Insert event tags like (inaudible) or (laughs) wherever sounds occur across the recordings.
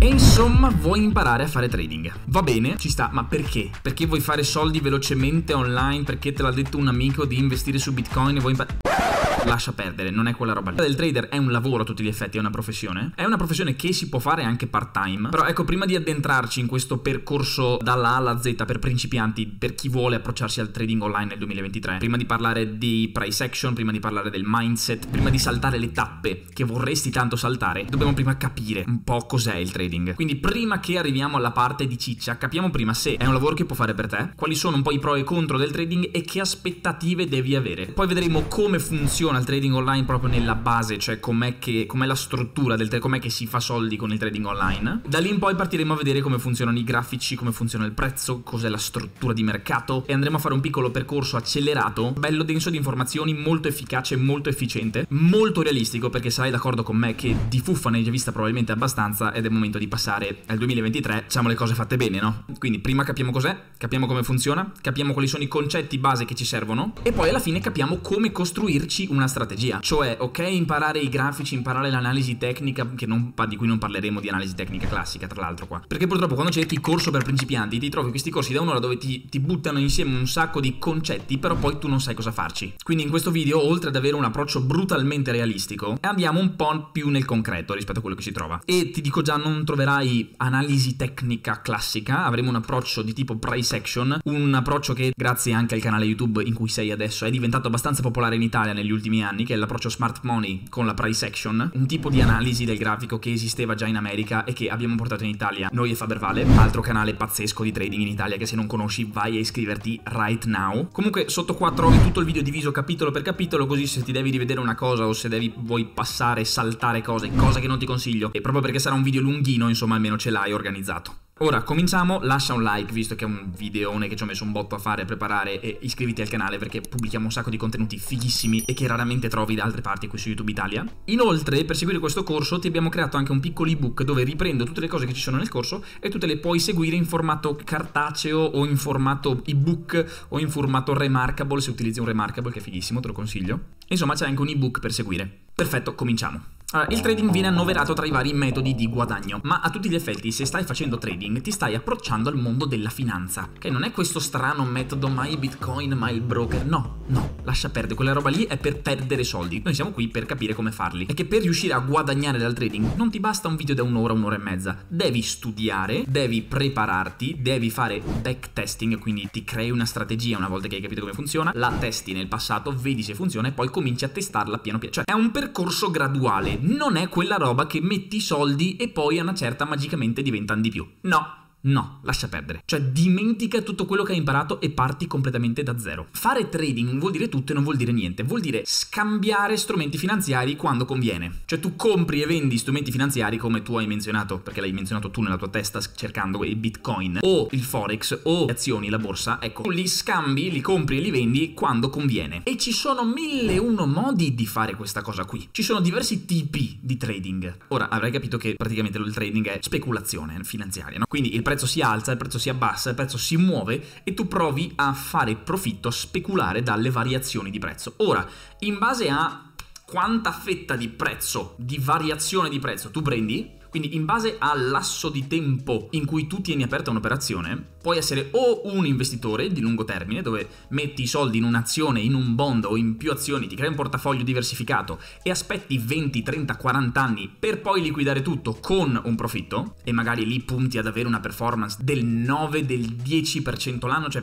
E insomma vuoi imparare a fare trading. Va bene, ci sta, ma perché? Perché vuoi fare soldi velocemente online? Perché te l'ha detto un amico di investire su Bitcoin e vuoi imparare lascia perdere, non è quella roba lì. Il trader è un lavoro a tutti gli effetti, è una professione. È una professione che si può fare anche part time. Però ecco, prima di addentrarci in questo percorso dalla A alla Z per principianti, per chi vuole approcciarsi al trading online nel 2023, prima di parlare di price action, prima di parlare del mindset, prima di saltare le tappe che vorresti tanto saltare, dobbiamo prima capire un po' cos'è il trading. Quindi prima che arriviamo alla parte di ciccia, capiamo prima se è un lavoro che può fare per te, quali sono un po' i pro e contro del trading e che aspettative devi avere. Poi vedremo come funziona funziona il trading online proprio nella base, cioè com'è, che, com'è la struttura del trading, com'è che si fa soldi con il trading online. Da lì in poi partiremo a vedere come funzionano i grafici, come funziona il prezzo, cos'è la struttura di mercato e andremo a fare un piccolo percorso accelerato, bello denso di informazioni, molto efficace, molto efficiente, molto realistico perché sarai d'accordo con me che di fuffa ne hai già vista probabilmente abbastanza ed è il momento di passare al 2023, diciamo le cose fatte bene, no? Quindi prima capiamo cos'è, capiamo come funziona, capiamo quali sono i concetti base che ci servono e poi alla fine capiamo come costruirci un una strategia. Cioè, ok, imparare i grafici, imparare l'analisi tecnica, che non, di cui non parleremo di analisi tecnica classica, tra l'altro qua. Perché purtroppo quando cerchi il corso per principianti ti trovi questi corsi da un'ora dove ti, ti buttano insieme un sacco di concetti, però poi tu non sai cosa farci. Quindi in questo video, oltre ad avere un approccio brutalmente realistico, andiamo un po' più nel concreto rispetto a quello che si trova. E ti dico già, non troverai analisi tecnica classica, avremo un approccio di tipo price action, un approccio che grazie anche al canale YouTube in cui sei adesso è diventato abbastanza popolare in Italia negli ultimi ultimi anni, che è l'approccio smart money con la price action, un tipo di analisi del grafico che esisteva già in America e che abbiamo portato in Italia noi e Faber Vale, altro canale pazzesco di trading in Italia che se non conosci vai a iscriverti right now. Comunque sotto qua trovi tutto il video diviso capitolo per capitolo, così se ti devi rivedere una cosa o se devi vuoi passare, saltare cose, cosa che non ti consiglio, e proprio perché sarà un video lunghino, insomma almeno ce l'hai organizzato. Ora cominciamo, lascia un like visto che è un videone che ci ho messo un botto a fare, a preparare e iscriviti al canale perché pubblichiamo un sacco di contenuti fighissimi e che raramente trovi da altre parti qui su YouTube Italia. Inoltre per seguire questo corso ti abbiamo creato anche un piccolo ebook dove riprendo tutte le cose che ci sono nel corso e tu te le puoi seguire in formato cartaceo o in formato ebook o in formato remarkable se utilizzi un remarkable che è fighissimo, te lo consiglio. Insomma c'è anche un ebook per seguire. Perfetto, cominciamo. Ah, il trading viene annoverato tra i vari metodi di guadagno, ma a tutti gli effetti se stai facendo trading ti stai approcciando al mondo della finanza, che non è questo strano metodo mai bitcoin, mai il broker, no, no, lascia perdere, quella roba lì è per perdere soldi, noi siamo qui per capire come farli, e che per riuscire a guadagnare dal trading non ti basta un video da un'ora, un'ora e mezza, devi studiare, devi prepararti, devi fare backtesting, quindi ti crei una strategia una volta che hai capito come funziona, la testi nel passato, vedi se funziona e poi cominci a testarla piano piano, cioè è un percorso graduale non è quella roba che metti i soldi e poi a una certa magicamente diventano di più. No, No, lascia perdere. Cioè, dimentica tutto quello che hai imparato e parti completamente da zero. Fare trading non vuol dire tutto e non vuol dire niente, vuol dire scambiare strumenti finanziari quando conviene. Cioè, tu compri e vendi strumenti finanziari come tu hai menzionato, perché l'hai menzionato tu nella tua testa cercando i bitcoin o il forex o le azioni, la borsa. Ecco, li scambi, li compri e li vendi quando conviene. E ci sono mille e uno modi di fare questa cosa qui. Ci sono diversi tipi di trading. Ora, avrai capito che praticamente il trading è speculazione finanziaria, no? Quindi il prezzo prezzo si alza, il prezzo si abbassa, il prezzo si muove e tu provi a fare profitto, a speculare dalle variazioni di prezzo. Ora, in base a quanta fetta di prezzo, di variazione di prezzo tu prendi, quindi in base al lasso di tempo in cui tu tieni aperta un'operazione, puoi essere o un investitore di lungo termine, dove metti i soldi in un'azione, in un bond o in più azioni, ti crei un portafoglio diversificato e aspetti 20, 30, 40 anni per poi liquidare tutto con un profitto e magari lì punti ad avere una performance del 9, del 10% l'anno, cioè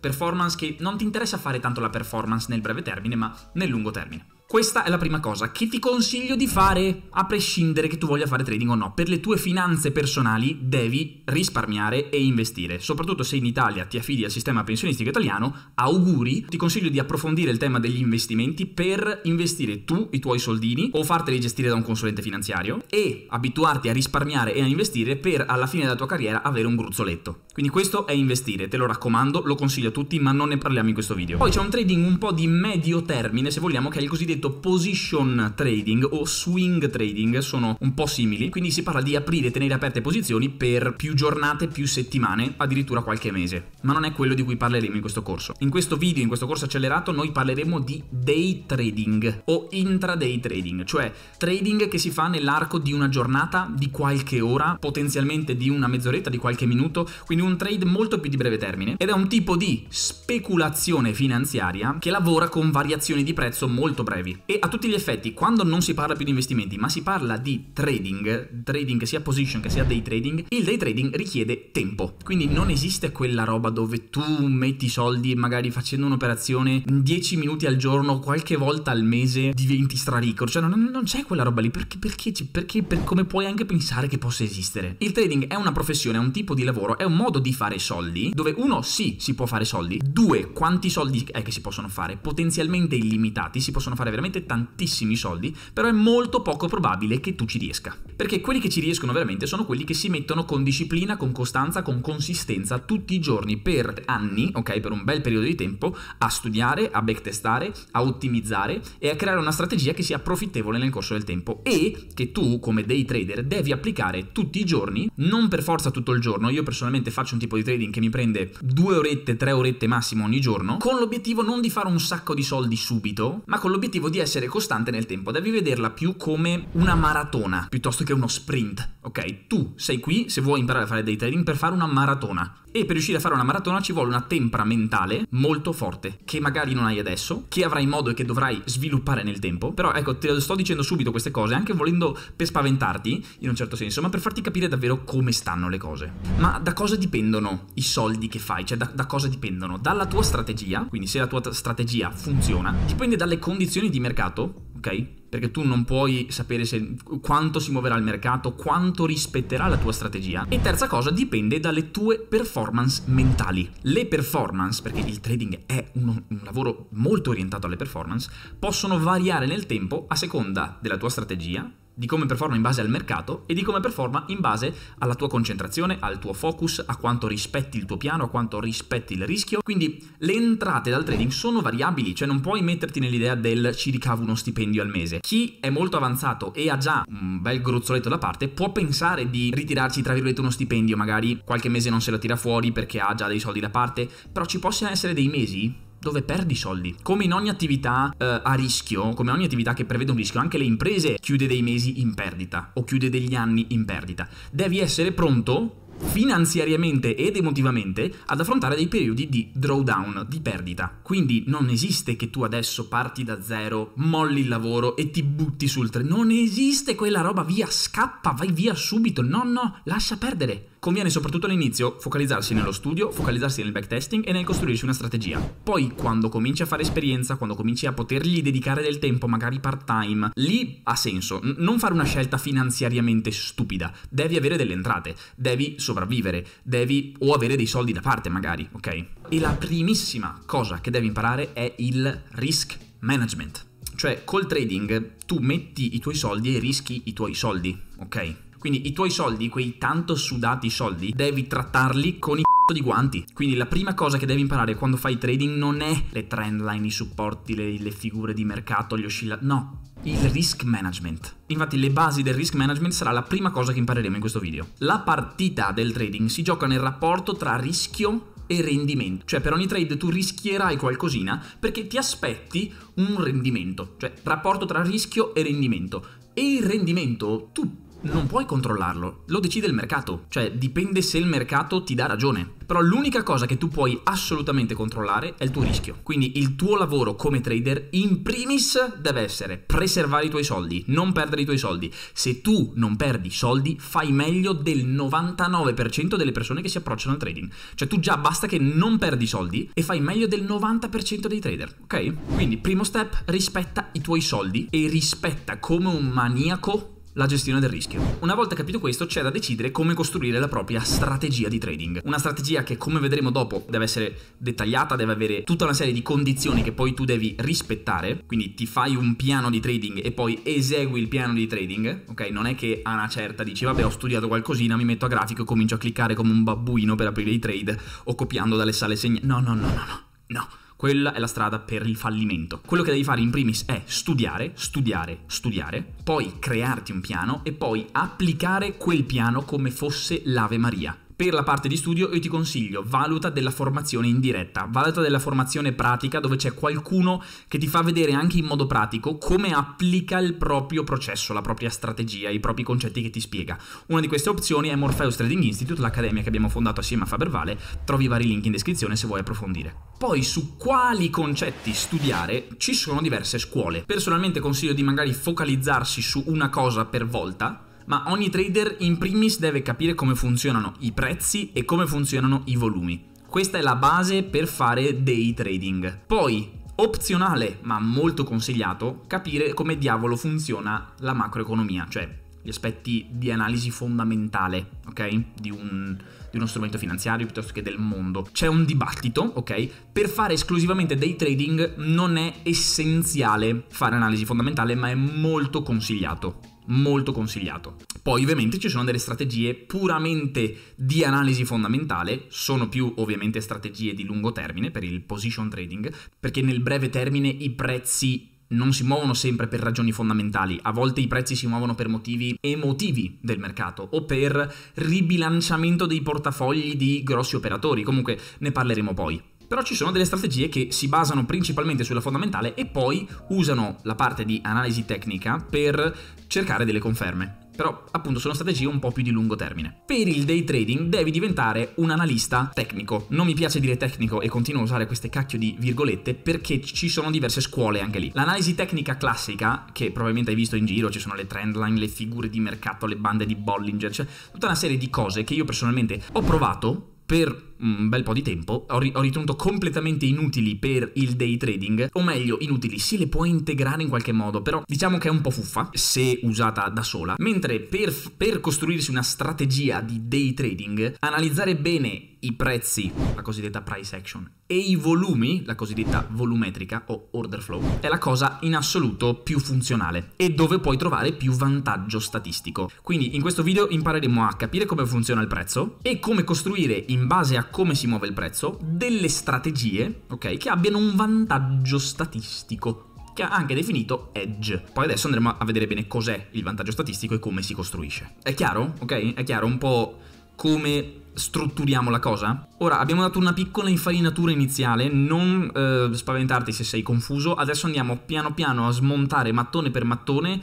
performance che non ti interessa fare tanto la performance nel breve termine, ma nel lungo termine. Questa è la prima cosa che ti consiglio di fare a prescindere che tu voglia fare trading o no. Per le tue finanze personali devi risparmiare e investire. Soprattutto se in Italia ti affidi al sistema pensionistico italiano, auguri, ti consiglio di approfondire il tema degli investimenti per investire tu i tuoi soldini o farteli gestire da un consulente finanziario e abituarti a risparmiare e a investire per alla fine della tua carriera avere un gruzzoletto. Quindi questo è investire, te lo raccomando, lo consiglio a tutti, ma non ne parliamo in questo video. Poi c'è un trading un po' di medio termine, se vogliamo, che è il cosiddetto position trading o swing trading, sono un po' simili, quindi si parla di aprire e tenere aperte posizioni per più giornate, più settimane, addirittura qualche mese. Ma non è quello di cui parleremo in questo corso. In questo video, in questo corso accelerato, noi parleremo di day trading o intraday trading, cioè trading che si fa nell'arco di una giornata, di qualche ora, potenzialmente di una mezz'oretta, di qualche minuto, quindi un un trade molto più di breve termine ed è un tipo di speculazione finanziaria che lavora con variazioni di prezzo molto brevi. E a tutti gli effetti, quando non si parla più di investimenti, ma si parla di trading, trading sia position che sia day trading, il day trading richiede tempo. Quindi non esiste quella roba dove tu metti i soldi magari facendo un'operazione 10 minuti al giorno, qualche volta al mese diventi straricco. Cioè non, non c'è quella roba lì. Perché, perché, perché per come puoi anche pensare che possa esistere? Il trading è una professione, è un tipo di lavoro, è un modo modo di fare soldi, dove uno sì, si può fare soldi, due, quanti soldi è che si possono fare, potenzialmente illimitati, si possono fare veramente tantissimi soldi, però è molto poco probabile che tu ci riesca. Perché quelli che ci riescono veramente sono quelli che si mettono con disciplina, con costanza, con consistenza tutti i giorni per anni, ok, per un bel periodo di tempo, a studiare, a backtestare, a ottimizzare e a creare una strategia che sia profittevole nel corso del tempo e che tu come day trader devi applicare tutti i giorni, non per forza tutto il giorno, io personalmente faccio faccio un tipo di trading che mi prende due orette, tre orette massimo ogni giorno, con l'obiettivo non di fare un sacco di soldi subito, ma con l'obiettivo di essere costante nel tempo. Devi vederla più come una maratona piuttosto che uno sprint, ok? Tu sei qui se vuoi imparare a fare dei trading per fare una maratona. E per riuscire a fare una maratona ci vuole una tempra mentale molto forte, che magari non hai adesso, che avrai modo e che dovrai sviluppare nel tempo. Però ecco, te lo sto dicendo subito queste cose, anche volendo per spaventarti, in un certo senso, ma per farti capire davvero come stanno le cose. Ma da cosa dipendono i soldi che fai? Cioè da, da cosa dipendono? Dalla tua strategia, quindi se la tua strategia funziona, dipende dalle condizioni di mercato, ok? perché tu non puoi sapere se, quanto si muoverà il mercato, quanto rispetterà la tua strategia. E terza cosa, dipende dalle tue performance mentali. Le performance, perché il trading è un, un lavoro molto orientato alle performance, possono variare nel tempo a seconda della tua strategia, di come performa in base al mercato e di come performa in base alla tua concentrazione, al tuo focus, a quanto rispetti il tuo piano, a quanto rispetti il rischio. Quindi le entrate dal trading sono variabili, cioè non puoi metterti nell'idea del ci ricavo uno stipendio al mese. Chi è molto avanzato e ha già un bel gruzzoletto da parte può pensare di ritirarci tra virgolette uno stipendio, magari qualche mese non se lo tira fuori perché ha già dei soldi da parte, però ci possono essere dei mesi dove perdi soldi. Come in ogni attività eh, a rischio, come ogni attività che prevede un rischio, anche le imprese chiude dei mesi in perdita o chiude degli anni in perdita. Devi essere pronto finanziariamente ed emotivamente ad affrontare dei periodi di drawdown, di perdita. Quindi non esiste che tu adesso parti da zero, molli il lavoro e ti butti sul treno. Non esiste quella roba, via, scappa, vai via subito. No, no, lascia perdere. Conviene soprattutto all'inizio focalizzarsi nello studio, focalizzarsi nel backtesting e nel costruirsi una strategia. Poi, quando cominci a fare esperienza, quando cominci a potergli dedicare del tempo, magari part-time, lì ha senso. non fare una scelta finanziariamente stupida. Devi avere delle entrate, devi sopravvivere, devi o avere dei soldi da parte magari, ok? E la primissima cosa che devi imparare è il risk management. Cioè col trading tu metti i tuoi soldi e rischi i tuoi soldi, ok? Quindi i tuoi soldi, quei tanto sudati soldi, devi trattarli con i c***o di guanti. Quindi la prima cosa che devi imparare quando fai trading non è le trend line, i supporti, le, le figure di mercato, gli oscillatori. No, il risk management. Infatti le basi del risk management sarà la prima cosa che impareremo in questo video. La partita del trading si gioca nel rapporto tra rischio e rendimento. Cioè per ogni trade tu rischierai qualcosina perché ti aspetti un rendimento. Cioè rapporto tra rischio e rendimento. E il rendimento tu non puoi controllarlo, lo decide il mercato, cioè dipende se il mercato ti dà ragione. Però l'unica cosa che tu puoi assolutamente controllare è il tuo rischio. Quindi il tuo lavoro come trader in primis deve essere preservare i tuoi soldi, non perdere i tuoi soldi. Se tu non perdi soldi, fai meglio del 99% delle persone che si approcciano al trading. Cioè tu già basta che non perdi soldi e fai meglio del 90% dei trader, ok? Quindi primo step, rispetta i tuoi soldi e rispetta come un maniaco la gestione del rischio. Una volta capito questo c'è da decidere come costruire la propria strategia di trading. Una strategia che come vedremo dopo deve essere dettagliata, deve avere tutta una serie di condizioni che poi tu devi rispettare, quindi ti fai un piano di trading e poi esegui il piano di trading, ok? Non è che a una certa dici vabbè ho studiato qualcosina, mi metto a grafico e comincio a cliccare come un babbuino per aprire i trade o copiando dalle sale segnali. No, no, no, no, no. no. Quella è la strada per il fallimento. Quello che devi fare in primis è studiare, studiare, studiare, poi crearti un piano e poi applicare quel piano come fosse l'Ave Maria per la parte di studio io ti consiglio valuta della formazione in diretta, valuta della formazione pratica dove c'è qualcuno che ti fa vedere anche in modo pratico come applica il proprio processo, la propria strategia, i propri concetti che ti spiega. Una di queste opzioni è Morpheus Trading Institute, l'accademia che abbiamo fondato assieme a Fabervale, trovi vari link in descrizione se vuoi approfondire. Poi su quali concetti studiare ci sono diverse scuole. Personalmente consiglio di magari focalizzarsi su una cosa per volta ma ogni trader in primis deve capire come funzionano i prezzi e come funzionano i volumi. Questa è la base per fare day trading. Poi, opzionale ma molto consigliato, capire come diavolo funziona la macroeconomia, cioè gli aspetti di analisi fondamentale, ok? Di, un, di, uno strumento finanziario piuttosto che del mondo. C'è un dibattito, ok? Per fare esclusivamente day trading non è essenziale fare analisi fondamentale, ma è molto consigliato molto consigliato. Poi ovviamente ci sono delle strategie puramente di analisi fondamentale, sono più ovviamente strategie di lungo termine per il position trading, perché nel breve termine i prezzi non si muovono sempre per ragioni fondamentali, a volte i prezzi si muovono per motivi emotivi del mercato o per ribilanciamento dei portafogli di grossi operatori, comunque ne parleremo poi. Però ci sono delle strategie che si basano principalmente sulla fondamentale e poi usano la parte di analisi tecnica per cercare delle conferme però appunto sono strategie un po' più di lungo termine. Per il day trading devi diventare un analista tecnico. Non mi piace dire tecnico e continuo a usare queste cacchio di virgolette perché ci sono diverse scuole anche lì. L'analisi tecnica classica, che probabilmente hai visto in giro, ci sono le trendline, le figure di mercato, le bande di Bollinger, cioè tutta una serie di cose che io personalmente ho provato per un bel po' di tempo, ho, ri- ho ritenuto completamente inutili per il day trading, o meglio, inutili, si le può integrare in qualche modo, però diciamo che è un po' fuffa se usata da sola, mentre per, f- per costruirsi una strategia di day trading, analizzare bene i prezzi, la cosiddetta price action, e i volumi, la cosiddetta volumetrica o order flow, è la cosa in assoluto più funzionale e dove puoi trovare più vantaggio statistico. Quindi in questo video impareremo a capire come funziona il prezzo e come costruire in base a come si muove il prezzo, delle strategie, ok, che abbiano un vantaggio statistico che ha anche definito edge. Poi adesso andremo a vedere bene cos'è il vantaggio statistico e come si costruisce. È chiaro? Ok? È chiaro un po' come strutturiamo la cosa? Ora, abbiamo dato una piccola infarinatura iniziale, non eh, spaventarti se sei confuso, adesso andiamo piano piano a smontare mattone per mattone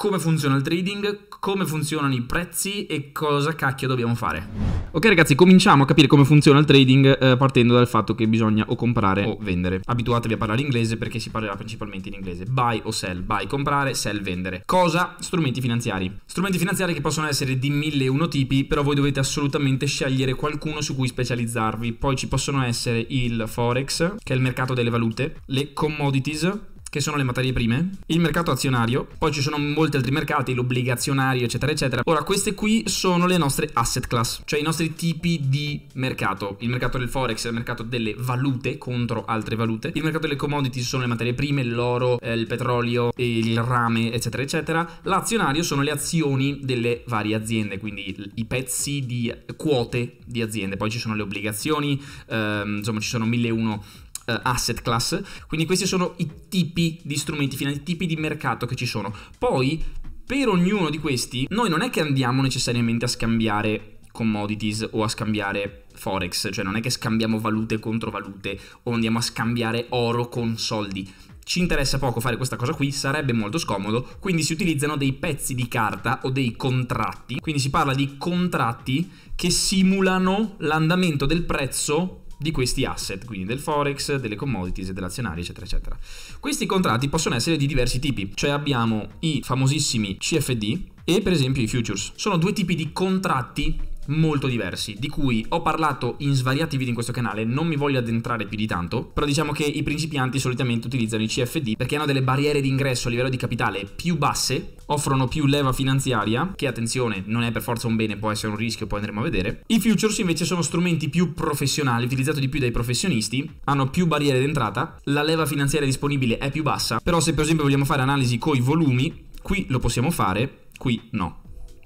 come funziona il trading, come funzionano i prezzi e cosa cacchio dobbiamo fare. Ok ragazzi, cominciamo a capire come funziona il trading eh, partendo dal fatto che bisogna o comprare o vendere. Abituatevi a parlare inglese perché si parlerà principalmente in inglese. Buy o sell, buy comprare, sell vendere. Cosa? Strumenti finanziari. Strumenti finanziari che possono essere di mille e uno tipi, però voi dovete assolutamente scegliere qualcuno su cui specializzarvi. Poi ci possono essere il forex, che è il mercato delle valute, le commodities, che sono le materie prime, il mercato azionario, poi ci sono molti altri mercati, l'obbligazionario, eccetera, eccetera. Ora, queste qui sono le nostre asset class, cioè i nostri tipi di mercato. Il mercato del forex, il mercato delle valute contro altre valute, il mercato delle commodities sono le materie prime, l'oro, eh, il petrolio, il rame, eccetera, eccetera. L'azionario sono le azioni delle varie aziende, quindi i pezzi di quote di aziende. Poi ci sono le obbligazioni, ehm, insomma ci sono mille e uno eh, asset class. Quindi questi sono i tipi di strumenti finanziari, i tipi di mercato che ci sono. Poi per ognuno di questi noi non è che andiamo necessariamente a scambiare commodities o a scambiare forex, cioè non è che scambiamo valute contro valute o andiamo a scambiare oro con soldi. Ci interessa poco fare questa cosa qui, sarebbe molto scomodo, quindi si utilizzano dei pezzi di carta o dei contratti, quindi si parla di contratti che simulano l'andamento del prezzo di questi asset, quindi del forex, delle commodities, dell'azionario, eccetera, eccetera. Questi contratti possono essere di diversi tipi, cioè abbiamo i famosissimi CFD e per esempio i futures. Sono due tipi di contratti molto diversi, di cui ho parlato in svariati video in questo canale, non mi voglio addentrare più di tanto, però diciamo che i principianti solitamente utilizzano i CFD perché hanno delle barriere di ingresso a livello di capitale più basse, offrono più leva finanziaria, che attenzione non è per forza un bene, può essere un rischio, poi andremo a vedere. I futures invece sono strumenti più professionali, utilizzati di più dai professionisti, hanno più barriere d'entrata, la leva finanziaria disponibile è più bassa, però se per esempio vogliamo fare analisi coi volumi, qui lo possiamo fare, qui no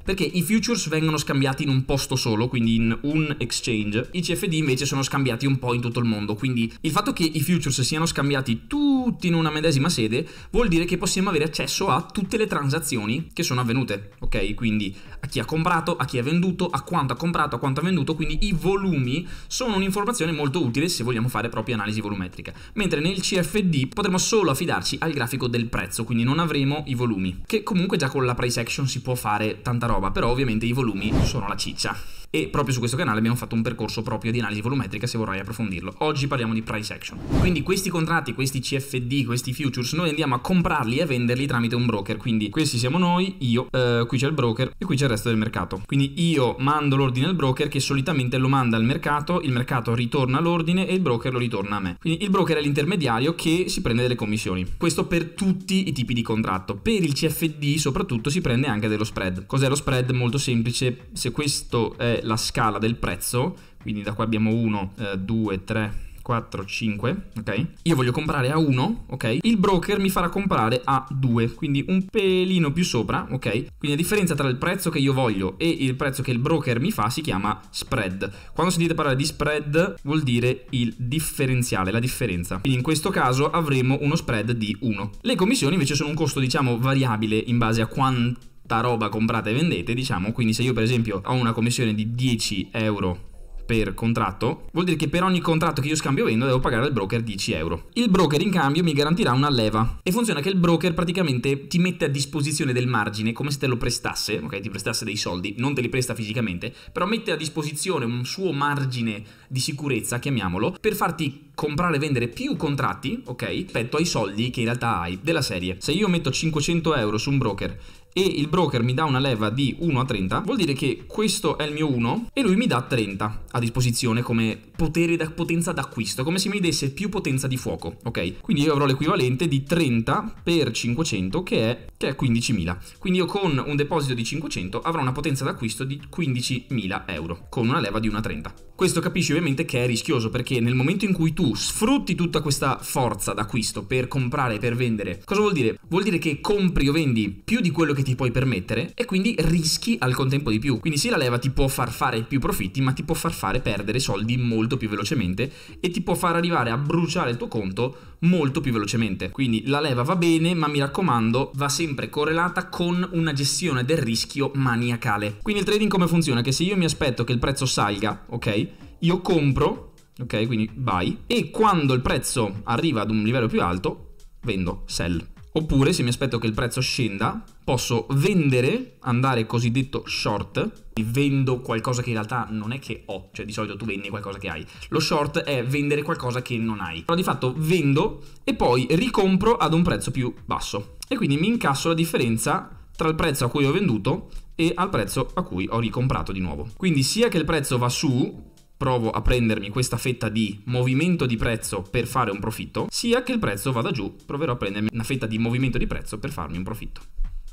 perché i futures vengono scambiati in un posto solo, quindi in un exchange, i CFD invece sono scambiati un po' in tutto il mondo, quindi il fatto che i futures siano scambiati tutti in una medesima sede vuol dire che possiamo avere accesso a tutte le transazioni che sono avvenute, ok? Quindi a chi ha comprato, a chi ha venduto, a quanto ha comprato, a quanto ha venduto, quindi i volumi sono un'informazione molto utile se vogliamo fare proprio analisi volumetrica, mentre nel CFD potremo solo affidarci al grafico del prezzo, quindi non avremo i volumi, che comunque già con la price action si può fare tanta roba roba, però ovviamente i volumi sono la ciccia e proprio su questo canale abbiamo fatto un percorso proprio di analisi volumetrica se vorrai approfondirlo. Oggi parliamo di price action. Quindi questi contratti, questi CFD, questi futures, noi andiamo a comprarli e a venderli tramite un broker. Quindi questi siamo noi, io, eh, qui c'è il broker e qui c'è il resto del mercato. Quindi io mando l'ordine al broker che solitamente lo manda al mercato, il mercato ritorna l'ordine e il broker lo ritorna a me. Quindi il broker è l'intermediario che si prende delle commissioni. Questo per tutti i tipi di contratto. Per il CFD soprattutto si prende anche dello spread. Cos'è lo spread? Molto semplice, se questo è la scala del prezzo, quindi da qua abbiamo 1, 2, 3, 4, 5, ok? Io voglio comprare a 1, ok? Il broker mi farà comprare a 2, quindi un pelino più sopra, ok? Quindi la differenza tra il prezzo che io voglio e il prezzo che il broker mi fa si chiama spread. Quando sentite parlare di spread vuol dire il differenziale, la differenza. Quindi in questo caso avremo uno spread di 1. Le commissioni invece sono un costo, diciamo, variabile in base a quanto tutta roba comprata e vendete, diciamo, quindi se io per esempio ho una commissione di 10 euro per contratto, vuol dire che per ogni contratto che io scambio vendo devo pagare al broker 10 euro. Il broker in cambio mi garantirà una leva e funziona che il broker praticamente ti mette a disposizione del margine come se te lo prestasse, ok? Ti prestasse dei soldi, non te li presta fisicamente, però mette a disposizione un suo margine di sicurezza, chiamiamolo, per farti comprare e vendere più contratti, ok? Rispetto ai soldi che in realtà hai della serie. Se io metto 500 euro su un broker e il broker mi dà una leva di 1 a 30, vuol dire che questo è il mio 1 e lui mi dà 30 a disposizione come potere da potenza d'acquisto, come se mi desse più potenza di fuoco, ok? Quindi io avrò l'equivalente di 30 per 500 che è, che è 15.000. Quindi io con un deposito di 500 avrò una potenza d'acquisto di 15.000 euro con una leva di 1 a 30. Questo capisci ovviamente che è rischioso perché nel momento in cui tu sfrutti tutta questa forza d'acquisto per comprare, per vendere, cosa vuol dire? Vuol dire che compri o vendi più di quello che ti puoi permettere e quindi rischi al contempo di più. Quindi sì, la leva ti può far fare più profitti, ma ti può far fare perdere soldi molto più velocemente e ti può far arrivare a bruciare il tuo conto molto più velocemente. Quindi la leva va bene, ma mi raccomando, va sempre correlata con una gestione del rischio maniacale. Quindi il trading come funziona? Che se io mi aspetto che il prezzo salga, ok? Io compro, ok? Quindi buy e quando il prezzo arriva ad un livello più alto, vendo, sell. Oppure se mi aspetto che il prezzo scenda, posso vendere, andare cosiddetto short, vendo qualcosa che in realtà non è che ho, cioè di solito tu vendi qualcosa che hai. Lo short è vendere qualcosa che non hai. Però di fatto vendo e poi ricompro ad un prezzo più basso. E quindi mi incasso la differenza tra il prezzo a cui ho venduto e al prezzo a cui ho ricomprato di nuovo. Quindi sia che il prezzo va su, provo a prendermi questa fetta di movimento di prezzo per fare un profitto, sia che il prezzo vada giù, proverò a prendermi una fetta di movimento di prezzo per farmi un profitto.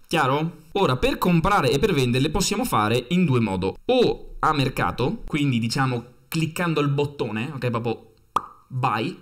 Chiaro? Ora, per comprare e per vendere possiamo fare in due modi. O a mercato, quindi diciamo cliccando il bottone, ok, proprio buy,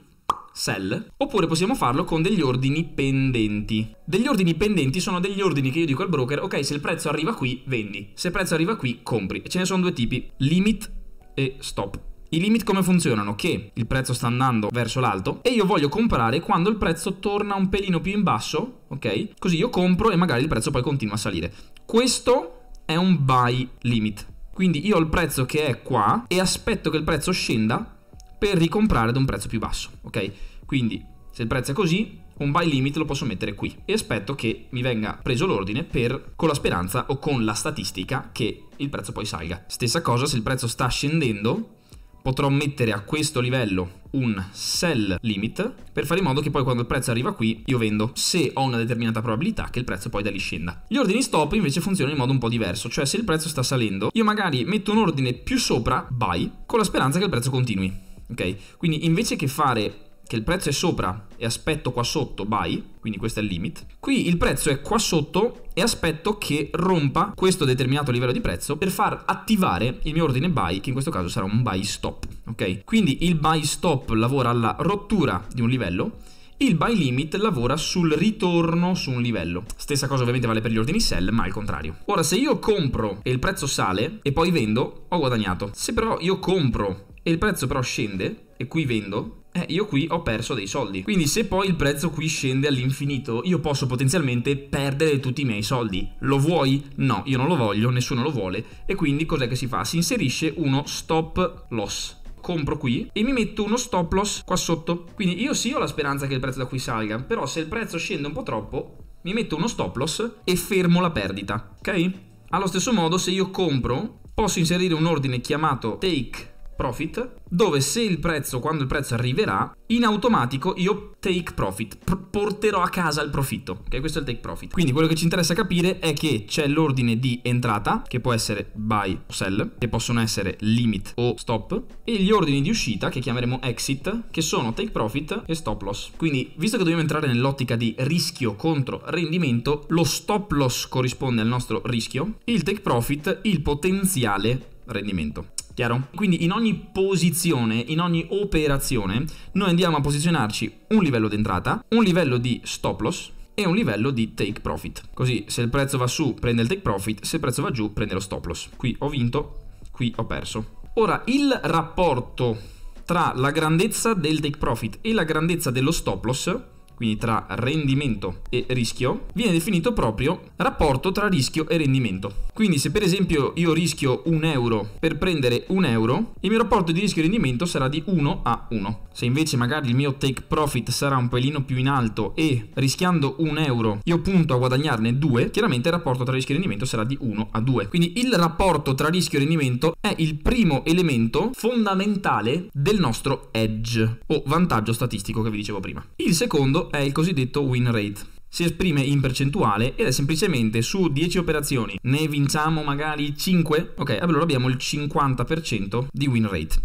sell, oppure possiamo farlo con degli ordini pendenti. Degli ordini pendenti sono degli ordini che io dico al broker, ok, se il prezzo arriva qui, vendi, se il prezzo arriva qui, compri. E ce ne sono due tipi, limit e stop. I limit come funzionano? Che il prezzo sta andando verso l'alto e io voglio comprare quando il prezzo torna un pelino più in basso, ok? Così io compro e magari il prezzo poi continua a salire. Questo è un buy limit. Quindi io ho il prezzo che è qua e aspetto che il prezzo scenda per ricomprare ad un prezzo più basso, ok? Quindi se il prezzo è così, un buy limit lo posso mettere qui e aspetto che mi venga preso l'ordine per, con la speranza o con la statistica che il prezzo poi salga. Stessa cosa se il prezzo sta scendendo, potrò mettere a questo livello un sell limit per fare in modo che poi quando il prezzo arriva qui io vendo se ho una determinata probabilità che il prezzo poi da lì scenda. Gli ordini stop invece funzionano in modo un po' diverso, cioè se il prezzo sta salendo io magari metto un ordine più sopra buy con la speranza che il prezzo continui. Ok? Quindi invece che fare che il prezzo è sopra e aspetto qua sotto buy, quindi questo è il limit. Qui il prezzo è qua sotto e aspetto che rompa questo determinato livello di prezzo per far attivare il mio ordine buy, che in questo caso sarà un buy stop, ok? Quindi il buy stop lavora alla rottura di un livello il buy limit lavora sul ritorno su un livello. Stessa cosa ovviamente vale per gli ordini sell, ma al contrario. Ora, se io compro e il prezzo sale e poi vendo, ho guadagnato. Se però io compro e il prezzo però scende e qui vendo, eh, io qui ho perso dei soldi. Quindi se poi il prezzo qui scende all'infinito, io posso potenzialmente perdere tutti i miei soldi. Lo vuoi? No, io non lo voglio, nessuno lo vuole. E quindi cos'è che si fa? Si inserisce uno stop loss compro qui e mi metto uno stop loss qua sotto. Quindi io sì ho la speranza che il prezzo da qui salga, però se il prezzo scende un po' troppo, mi metto uno stop loss e fermo la perdita, ok? Allo stesso modo se io compro, posso inserire un ordine chiamato take profit, dove se il prezzo, quando il prezzo arriverà, in automatico io take profit, pr- porterò a casa il profitto, ok? Questo è il take profit. Quindi quello che ci interessa capire è che c'è l'ordine di entrata, che può essere buy o sell, che possono essere limit o stop, e gli ordini di uscita, che chiameremo exit, che sono take profit e stop loss. Quindi, visto che dobbiamo entrare nell'ottica di rischio contro rendimento, lo stop loss corrisponde al nostro rischio, il take profit il potenziale rendimento chiaro? Quindi in ogni posizione, in ogni operazione, noi andiamo a posizionarci un livello d'entrata, un livello di stop loss, e un livello di take profit. Così se il prezzo va su prende il take profit, se il prezzo va giù prende lo stop loss. Qui ho vinto, qui ho perso. Ora il rapporto tra la grandezza del take profit e la grandezza dello stop loss quindi tra rendimento e rischio, viene definito proprio rapporto tra rischio e rendimento. Quindi se per esempio io rischio un euro per prendere un euro, il mio rapporto di rischio e rendimento sarà di 1 a 1. Se invece magari il mio take profit sarà un pelino più in alto e rischiando un euro io punto a guadagnarne 2, chiaramente il rapporto tra rischio e rendimento sarà di 1 a 2. Quindi il rapporto tra rischio e rendimento è il primo elemento fondamentale del nostro edge o vantaggio statistico che vi dicevo prima. Il secondo è il cosiddetto win rate si esprime in percentuale ed è semplicemente su 10 operazioni ne vinciamo magari 5, ok, allora abbiamo il 50% di win rate.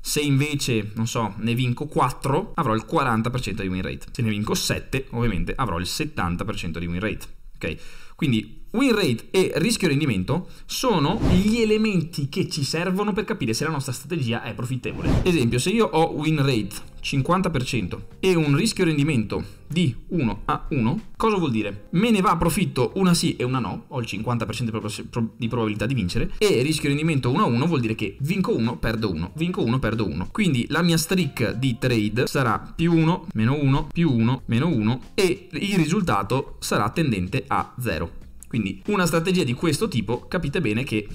Se invece, non so, ne vinco 4, avrò il 40% di win rate. Se ne vinco 7, ovviamente avrò il 70% di win rate. Ok? Quindi win rate e rischio rendimento sono gli elementi che ci servono per capire se la nostra strategia è profittevole. Esempio, se io ho win rate 50% e un rischio rendimento di 1 a 1, cosa vuol dire? Me ne va a profitto una sì e una no, ho il 50% di probabilità di vincere, e rischio rendimento 1 a 1 vuol dire che vinco 1, perdo 1, vinco 1, perdo 1. Quindi la mia streak di trade sarà più 1, meno 1, più 1, meno 1 e il risultato sarà tendente a 0. Quindi una strategia di questo tipo capite bene che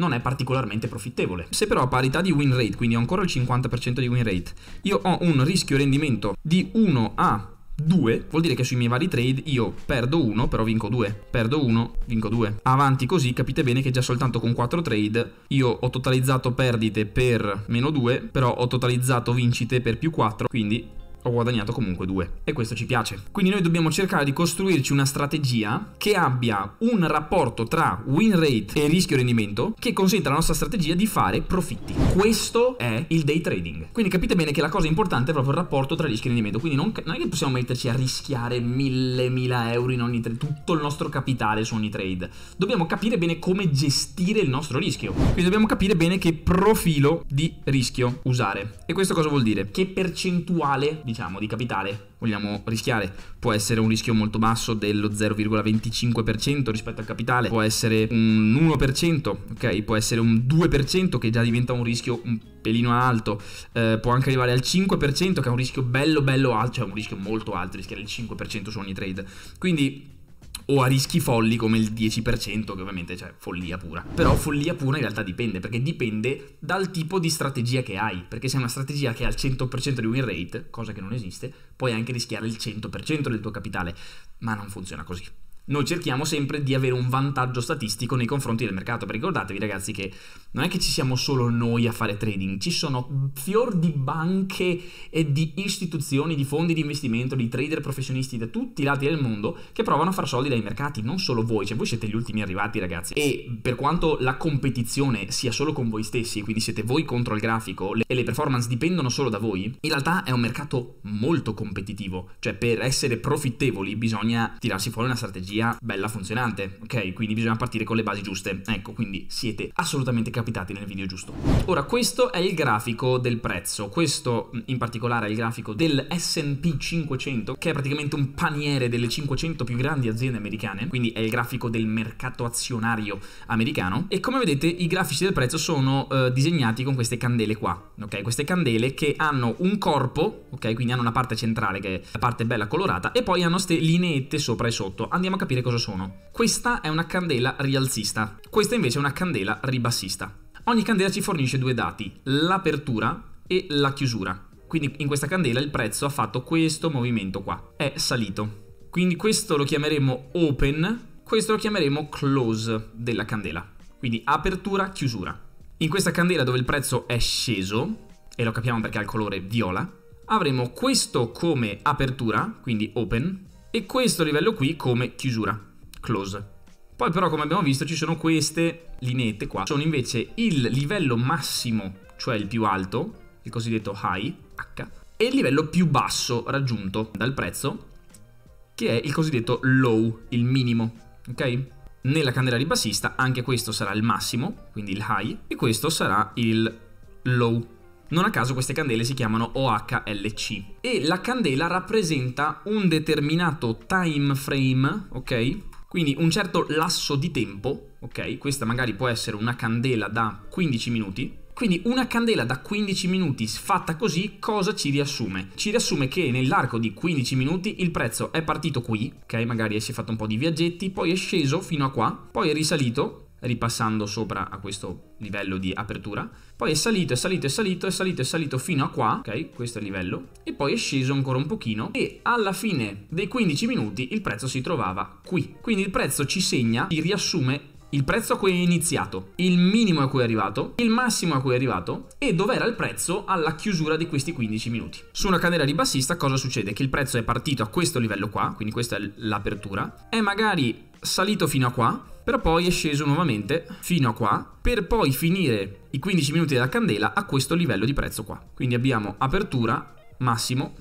non è particolarmente profittevole. Se però a parità di win rate, quindi ho ancora il 50% di win rate, io ho un rischio rendimento di 1 a 2 vuol dire che sui miei vari trade io perdo 1 però vinco 2 perdo 1 vinco 2 avanti così capite bene che già soltanto con 4 trade io ho totalizzato perdite per meno 2 però ho totalizzato vincite per più 4 quindi ho guadagnato comunque due e questo ci piace. Quindi noi dobbiamo cercare di costruirci una strategia che abbia un rapporto tra win rate e rischio rendimento che consenta alla nostra strategia di fare profitti. Questo è il day trading. Quindi capite bene che la cosa importante è proprio il rapporto tra rischio e rendimento, quindi non, non è che possiamo metterci a rischiare mille, mila euro in ogni trade, tutto il nostro capitale su ogni trade. Dobbiamo capire bene come gestire il nostro rischio. Quindi dobbiamo capire bene che profilo di rischio usare. E questo cosa vuol dire? Che percentuale di diciamo, di capitale vogliamo rischiare. Può essere un rischio molto basso dello 0,25% rispetto al capitale, può essere un 1%, ok? Può essere un 2% che già diventa un rischio un pelino alto, eh, può anche arrivare al 5% che è un rischio bello bello alto, cioè un rischio molto alto, rischiare il 5% su ogni trade. Quindi o a rischi folli come il 10%, che ovviamente è cioè, follia pura. Però follia pura in realtà dipende, perché dipende dal tipo di strategia che hai, perché se hai una strategia che ha il 100% di win rate, cosa che non esiste, puoi anche rischiare il 100% del tuo capitale, ma non funziona così noi cerchiamo sempre di avere un vantaggio statistico nei confronti del mercato. Perché ricordatevi, ragazzi, che non è che ci siamo solo noi a fare trading, ci sono fior di banche e di istituzioni, di fondi di investimento, di trader professionisti da tutti i lati del mondo che provano a far soldi dai mercati, non solo voi, cioè voi siete gli ultimi arrivati, ragazzi. E per quanto la competizione sia solo con voi stessi, quindi siete voi contro il grafico e le performance dipendono solo da voi, in realtà è un mercato molto competitivo, cioè per essere profittevoli bisogna tirarsi fuori una strategia media bella funzionante, ok? Quindi bisogna partire con le basi giuste. Ecco, quindi siete assolutamente capitati nel video giusto. Ora, questo è il grafico del prezzo. Questo in particolare è il grafico del S&P 500, che è praticamente un paniere delle 500 più grandi aziende americane, quindi è il grafico del mercato azionario americano e come vedete i grafici del prezzo sono eh, disegnati con queste candele qua, ok? Queste candele che hanno un corpo, ok? Quindi hanno una parte centrale che è la parte bella colorata e poi hanno queste lineette sopra e sotto. Andiamo a capire cosa sono. Questa è una candela rialzista, questa invece è una candela ribassista. Ogni candela ci fornisce due dati, l'apertura e la chiusura. Quindi in questa candela il prezzo ha fatto questo movimento qua, è salito. Quindi questo lo chiameremo open, questo lo chiameremo close della candela. Quindi apertura, chiusura. In questa candela dove il prezzo è sceso, e lo capiamo perché ha il colore viola, avremo questo come apertura, quindi open, e questo livello qui come chiusura, close. Poi però come abbiamo visto ci sono queste lineette qua, sono invece il livello massimo, cioè il più alto, il cosiddetto high, H, e il livello più basso raggiunto dal prezzo, che è il cosiddetto low, il minimo, ok? Nella candela ribassista anche questo sarà il massimo, quindi il high, e questo sarà il low, non a caso queste candele si chiamano OHLC e la candela rappresenta un determinato time frame, ok? Quindi un certo lasso di tempo, ok? Questa magari può essere una candela da 15 minuti, quindi una candela da 15 minuti fatta così cosa ci riassume? Ci riassume che nell'arco di 15 minuti il prezzo è partito qui, ok? Magari si è fatto un po' di viaggetti, poi è sceso fino a qua, poi è risalito, ripassando sopra a questo livello di apertura, poi è salito, è salito, è salito, è salito, è salito fino a qua, ok? Questo è il livello. E poi è sceso ancora un pochino e alla fine dei 15 minuti il prezzo si trovava qui. Quindi il prezzo ci segna, ci riassume il prezzo a cui è iniziato, il minimo a cui è arrivato, il massimo a cui è arrivato e dov'era il prezzo alla chiusura di questi 15 minuti. Su una candela ribassista cosa succede? Che il prezzo è partito a questo livello qua, quindi questa è l'apertura, è magari salito fino a qua, però poi è sceso nuovamente fino a qua, per poi finire i 15 minuti della candela a questo livello di prezzo qua. Quindi abbiamo apertura, massimo,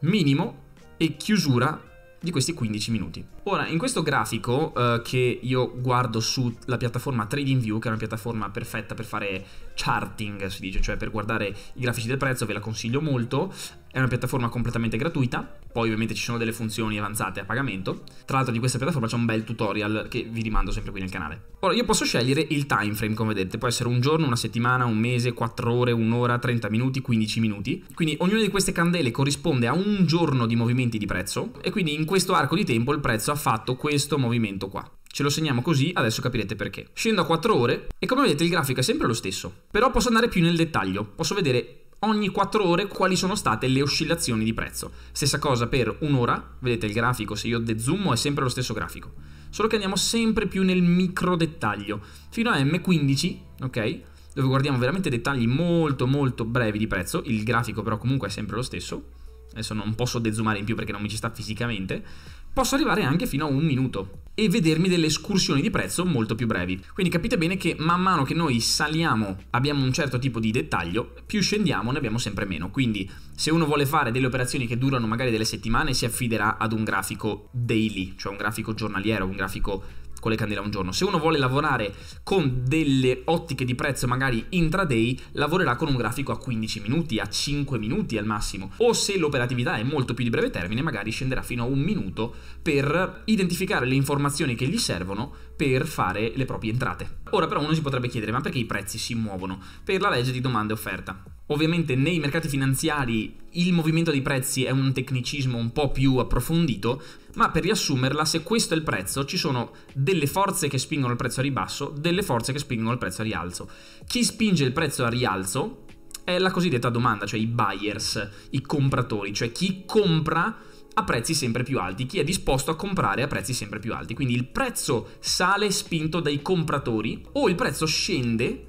minimo e chiusura di questi 15 minuti. Ora, in questo grafico eh, che io guardo sulla piattaforma TradingView, che è una piattaforma perfetta per fare charting, si dice, cioè per guardare i grafici del prezzo, ve la consiglio molto, è una piattaforma completamente gratuita, poi ovviamente ci sono delle funzioni avanzate a pagamento, tra l'altro di questa piattaforma c'è un bel tutorial che vi rimando sempre qui nel canale. Ora, io posso scegliere il time frame, come vedete, può essere un giorno, una settimana, un mese, 4 ore, un'ora, 30 minuti, 15 minuti, quindi ognuna di queste candele corrisponde a un giorno di movimenti di prezzo e quindi in questo arco di tempo il prezzo ha fatto questo movimento qua. Ce lo segniamo così, adesso capirete perché. Scendo a 4 ore e come vedete il grafico è sempre lo stesso, però posso andare più nel dettaglio, posso vedere ogni 4 ore quali sono state le oscillazioni di prezzo. Stessa cosa per un'ora, vedete il grafico, se io dezoomo è sempre lo stesso grafico, solo che andiamo sempre più nel micro dettaglio, fino a M15, ok? Dove guardiamo veramente dettagli molto molto brevi di prezzo, il grafico però comunque è sempre lo stesso, adesso non posso dezoomare in più perché non mi ci sta fisicamente, posso arrivare anche fino a un minuto e vedermi delle escursioni di prezzo molto più brevi. Quindi capite bene che man mano che noi saliamo abbiamo un certo tipo di dettaglio, più scendiamo ne abbiamo sempre meno. Quindi se uno vuole fare delle operazioni che durano magari delle settimane si affiderà ad un grafico daily, cioè un grafico giornaliero, un grafico con le candele a un giorno. Se uno vuole lavorare con delle ottiche di prezzo magari intraday, lavorerà con un grafico a 15 minuti, a 5 minuti al massimo. O se l'operatività è molto più di breve termine, magari scenderà fino a un minuto per identificare le informazioni che gli servono per fare le proprie entrate. Ora però uno si potrebbe chiedere ma perché i prezzi si muovono? Per la legge di domanda e offerta. Ovviamente nei mercati finanziari il movimento dei prezzi è un tecnicismo un po' più approfondito, ma per riassumerla, se questo è il prezzo, ci sono delle forze che spingono il prezzo a ribasso, delle forze che spingono il prezzo a rialzo. Chi spinge il prezzo a rialzo è la cosiddetta domanda, cioè i buyers, i compratori, cioè chi compra a prezzi sempre più alti, chi è disposto a comprare a prezzi sempre più alti. Quindi il prezzo sale spinto dai compratori o il prezzo scende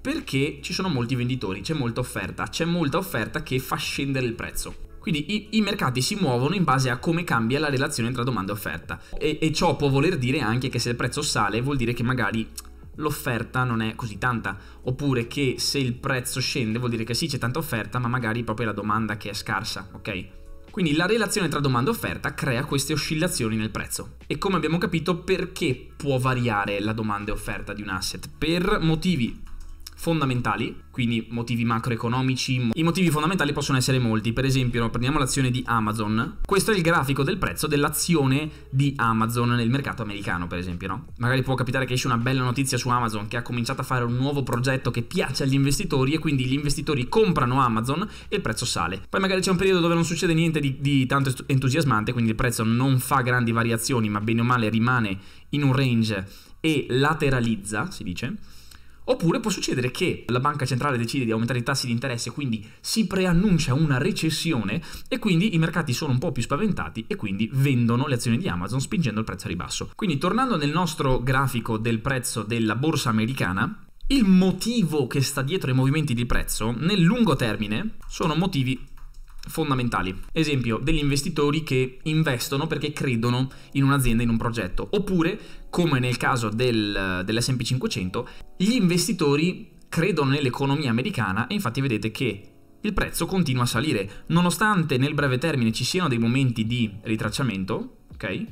perché ci sono molti venditori, c'è molta offerta, c'è molta offerta che fa scendere il prezzo. Quindi i, i, mercati si muovono in base a come cambia la relazione tra domanda e offerta. E, e ciò può voler dire anche che se il prezzo sale vuol dire che magari l'offerta non è così tanta, oppure che se il prezzo scende vuol dire che sì c'è tanta offerta ma magari proprio è la domanda che è scarsa, ok? Quindi la relazione tra domanda e offerta crea queste oscillazioni nel prezzo. E come abbiamo capito perché può variare la domanda e offerta di un asset? Per motivi fondamentali, quindi motivi macroeconomici. I motivi fondamentali possono essere molti, per esempio prendiamo l'azione di Amazon. Questo è il grafico del prezzo dell'azione di Amazon nel mercato americano, per esempio, no? Magari può capitare che esce una bella notizia su Amazon che ha cominciato a fare un nuovo progetto che piace agli investitori e quindi gli investitori comprano Amazon e il prezzo sale. Poi magari c'è un periodo dove non succede niente di, di tanto entusiasmante, quindi il prezzo non fa grandi variazioni, ma bene o male rimane in un range e lateralizza, si dice Oppure può succedere che la banca centrale decide di aumentare i tassi di interesse, quindi si preannuncia una recessione e quindi i mercati sono un po' più spaventati e quindi vendono le azioni di Amazon spingendo il prezzo a ribasso. Quindi tornando nel nostro grafico del prezzo della borsa americana, il motivo che sta dietro ai movimenti di prezzo nel lungo termine sono motivi fondamentali. Esempio degli investitori che investono perché credono in un'azienda, in un progetto, oppure come nel caso del, dell'SP 500, gli investitori credono nell'economia americana e infatti vedete che il prezzo continua a salire, nonostante nel breve termine ci siano dei momenti di ritracciamento, ok?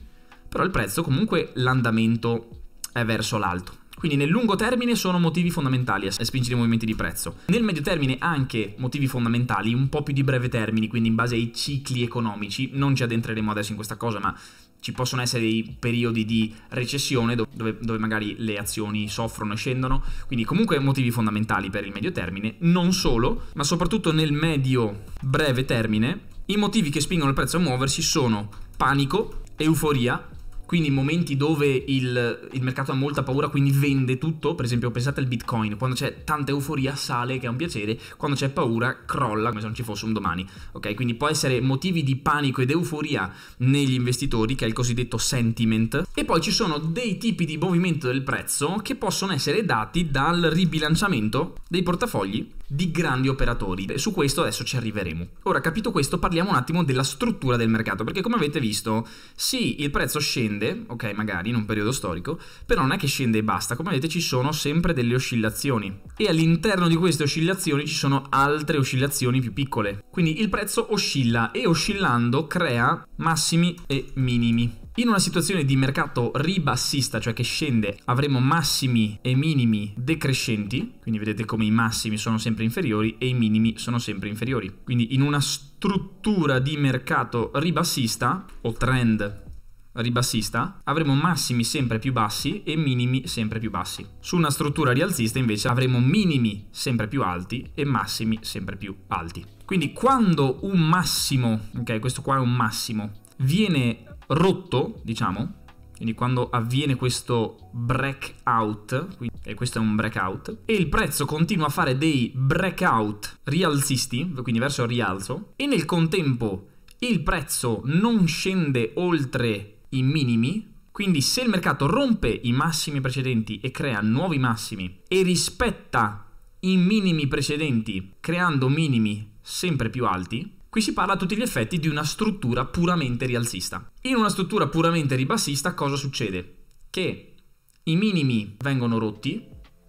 Però il prezzo comunque l'andamento è verso l'alto. Quindi nel lungo termine sono motivi fondamentali a spingere i movimenti di prezzo. Nel medio termine anche motivi fondamentali, un po' più di breve termine, quindi in base ai cicli economici. Non ci addentreremo adesso in questa cosa, ma ci possono essere dei periodi di recessione dove, dove, magari le azioni soffrono e scendono, quindi comunque motivi fondamentali per il medio termine, non solo, ma soprattutto nel medio breve termine, i motivi che spingono il prezzo a muoversi sono panico, euforia, quindi in momenti dove il, il, mercato ha molta paura, quindi vende tutto, per esempio pensate al bitcoin, quando c'è tanta euforia sale che è un piacere, quando c'è paura crolla come se non ci fosse un domani. Ok, quindi può essere motivi di panico ed euforia negli investitori, che è il cosiddetto sentiment. E poi ci sono dei tipi di movimento del prezzo che possono essere dati dal ribilanciamento dei portafogli di grandi operatori. E su questo adesso ci arriveremo. Ora, capito questo, parliamo un attimo della struttura del mercato, perché come avete visto, sì, il prezzo scende, ok, magari in un periodo storico, però non è che scende e basta, come vedete ci sono sempre delle oscillazioni e all'interno di queste oscillazioni ci sono altre oscillazioni più piccole. Quindi il prezzo oscilla e oscillando crea massimi e minimi. In una situazione di mercato ribassista, cioè che scende, avremo massimi e minimi decrescenti, quindi vedete come i massimi sono sempre inferiori e i minimi sono sempre inferiori. Quindi in una struttura di mercato ribassista o trend ribassista, avremo massimi sempre più bassi e minimi sempre più bassi. Su una struttura rialzista invece avremo minimi sempre più alti e massimi sempre più alti. Quindi quando un massimo, ok, questo qua è un massimo, viene rotto, diciamo, quindi quando avviene questo breakout, e questo è un breakout, e il prezzo continua a fare dei breakout rialzisti, quindi verso il rialzo, e nel contempo il prezzo non scende oltre i minimi, quindi se il mercato rompe i massimi precedenti e crea nuovi massimi e rispetta i minimi precedenti creando minimi sempre più alti, Qui si parla a tutti gli effetti di una struttura puramente rialzista. In una struttura puramente ribassista cosa succede? Che i minimi vengono rotti,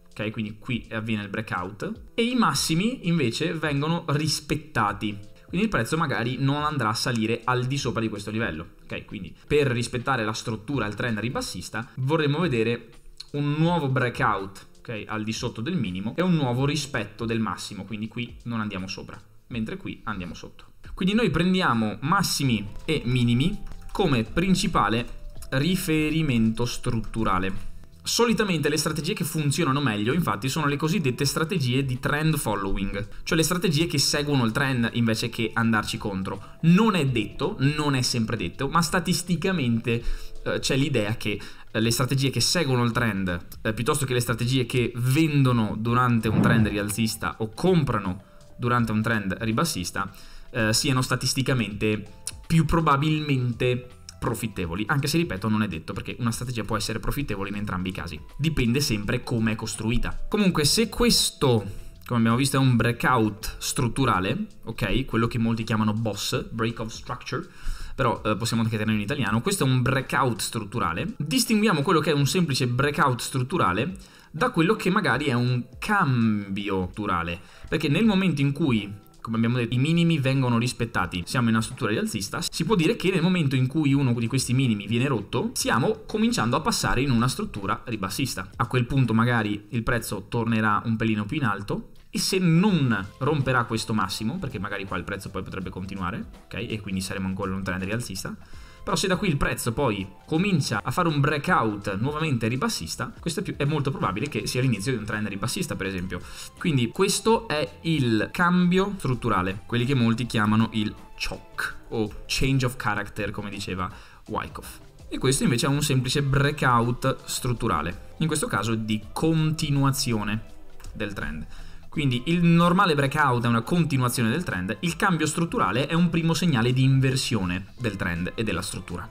ok? Quindi qui avviene il breakout, e i massimi invece vengono rispettati. Quindi il prezzo magari non andrà a salire al di sopra di questo livello, ok? Quindi per rispettare la struttura, il trend ribassista, vorremmo vedere un nuovo breakout ok? al di sotto del minimo, e un nuovo rispetto del massimo, quindi qui non andiamo sopra, mentre qui andiamo sotto. Quindi noi prendiamo massimi e minimi come principale riferimento strutturale. Solitamente le strategie che funzionano meglio infatti sono le cosiddette strategie di trend following, cioè le strategie che seguono il trend invece che andarci contro. Non è detto, non è sempre detto, ma statisticamente eh, c'è l'idea che eh, le strategie che seguono il trend, eh, piuttosto che le strategie che vendono durante un trend rialzista o comprano durante un trend ribassista, eh, siano statisticamente più probabilmente profittevoli, anche se ripeto non è detto perché una strategia può essere profittevole in entrambi i casi, dipende sempre come è costruita. Comunque se questo come abbiamo visto è un breakout strutturale, ok? Quello che molti chiamano BOSS, Break of Structure, però eh, possiamo anche tenere in italiano. Questo è un breakout strutturale. Distinguiamo quello che è un semplice breakout strutturale da quello che magari è un cambio strutturale, perché nel momento in cui come abbiamo detto, i minimi vengono rispettati, siamo in una struttura rialzista, si può dire che nel momento in cui uno di questi minimi viene rotto, siamo cominciando a passare in una struttura ribassista. A quel punto magari il prezzo tornerà un pelino più in alto, e se non romperà questo massimo, perché magari qua il prezzo poi potrebbe continuare, ok? E quindi saremo ancora lontani dal rialzista, però se da qui il prezzo poi comincia a fare un breakout nuovamente ribassista, questo è, più, è molto probabile che sia l'inizio di un trend ribassista, per esempio. Quindi questo è il cambio strutturale, quelli che molti chiamano il choc o change of character, come diceva Wyckoff. E questo invece è un semplice breakout strutturale, in questo caso di continuazione del trend. Quindi il normale breakout è una continuazione del trend, il cambio strutturale è un primo segnale di inversione del trend e della struttura.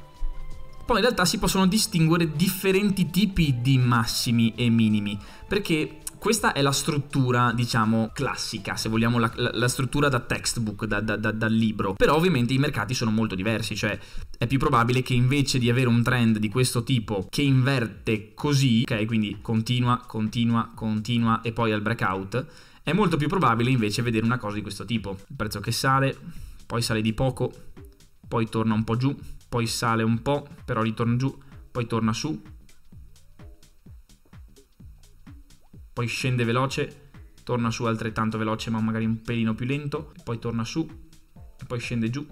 Poi in realtà si possono distinguere differenti tipi di massimi e minimi, perché questa è la struttura, diciamo, classica, se vogliamo, la, la, la struttura da textbook, da, da, da, dal libro. Però ovviamente i mercati sono molto diversi, cioè è più probabile che invece di avere un trend di questo tipo che inverte così, ok, quindi continua, continua, continua e poi al breakout, è molto più probabile invece vedere una cosa di questo tipo. Il prezzo che sale, poi sale di poco, poi torna un po' giù, poi sale un po', però ritorna giù, poi torna su, poi scende veloce, torna su altrettanto veloce ma magari un pelino più lento, poi torna su, poi scende giù,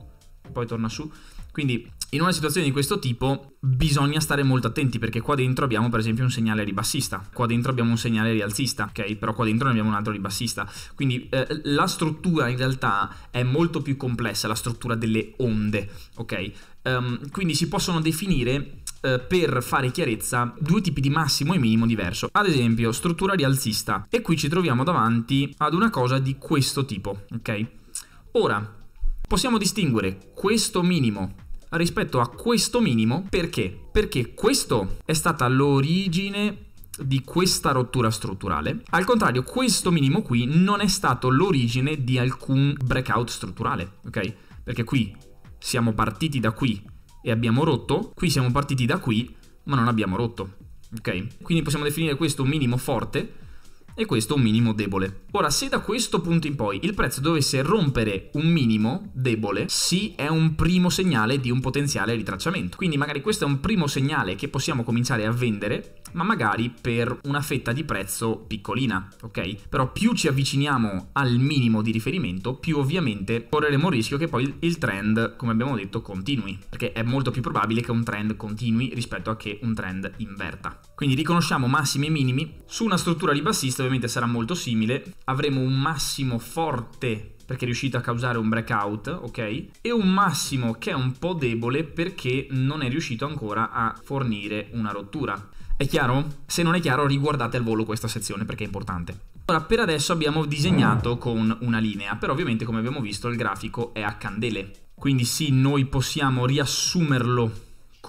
poi torna su. Quindi in una situazione di questo tipo bisogna stare molto attenti perché qua dentro abbiamo per esempio un segnale ribassista, qua dentro abbiamo un segnale rialzista, ok? Però qua dentro ne abbiamo un altro ribassista. Quindi eh, la struttura in realtà è molto più complessa, la struttura delle onde, ok? Um, quindi si possono definire eh, per fare chiarezza due tipi di massimo e minimo diverso. Ad esempio, struttura rialzista. E qui ci troviamo davanti ad una cosa di questo tipo, ok? Ora, possiamo distinguere questo minimo rispetto a questo minimo perché? Perché questo è stata l'origine di questa rottura strutturale. Al contrario, questo minimo qui non è stato l'origine di alcun breakout strutturale, ok? Perché qui siamo partiti da qui e abbiamo rotto, qui siamo partiti da qui ma non abbiamo rotto, ok? Quindi possiamo definire questo un minimo forte e questo un minimo debole. Ora, se da questo punto in poi il prezzo dovesse rompere un minimo debole, sì è un primo segnale di un potenziale ritracciamento. Quindi magari questo è un primo segnale che possiamo cominciare a vendere, ma magari per una fetta di prezzo piccolina, ok? Però più ci avviciniamo al minimo di riferimento, più ovviamente correremo il rischio che poi il trend, come abbiamo detto, continui, perché è molto più probabile che un trend continui rispetto a che un trend inverta. Quindi riconosciamo massimi e minimi su una struttura ribassista ovviamente sarà molto simile, avremo un massimo forte perché è riuscito a causare un breakout, ok? E un massimo che è un po' debole perché non è riuscito ancora a fornire una rottura. È chiaro? Se non è chiaro riguardate al volo questa sezione perché è importante. Ora, per adesso abbiamo disegnato con una linea, però ovviamente come abbiamo visto il grafico è a candele. Quindi sì, noi possiamo riassumerlo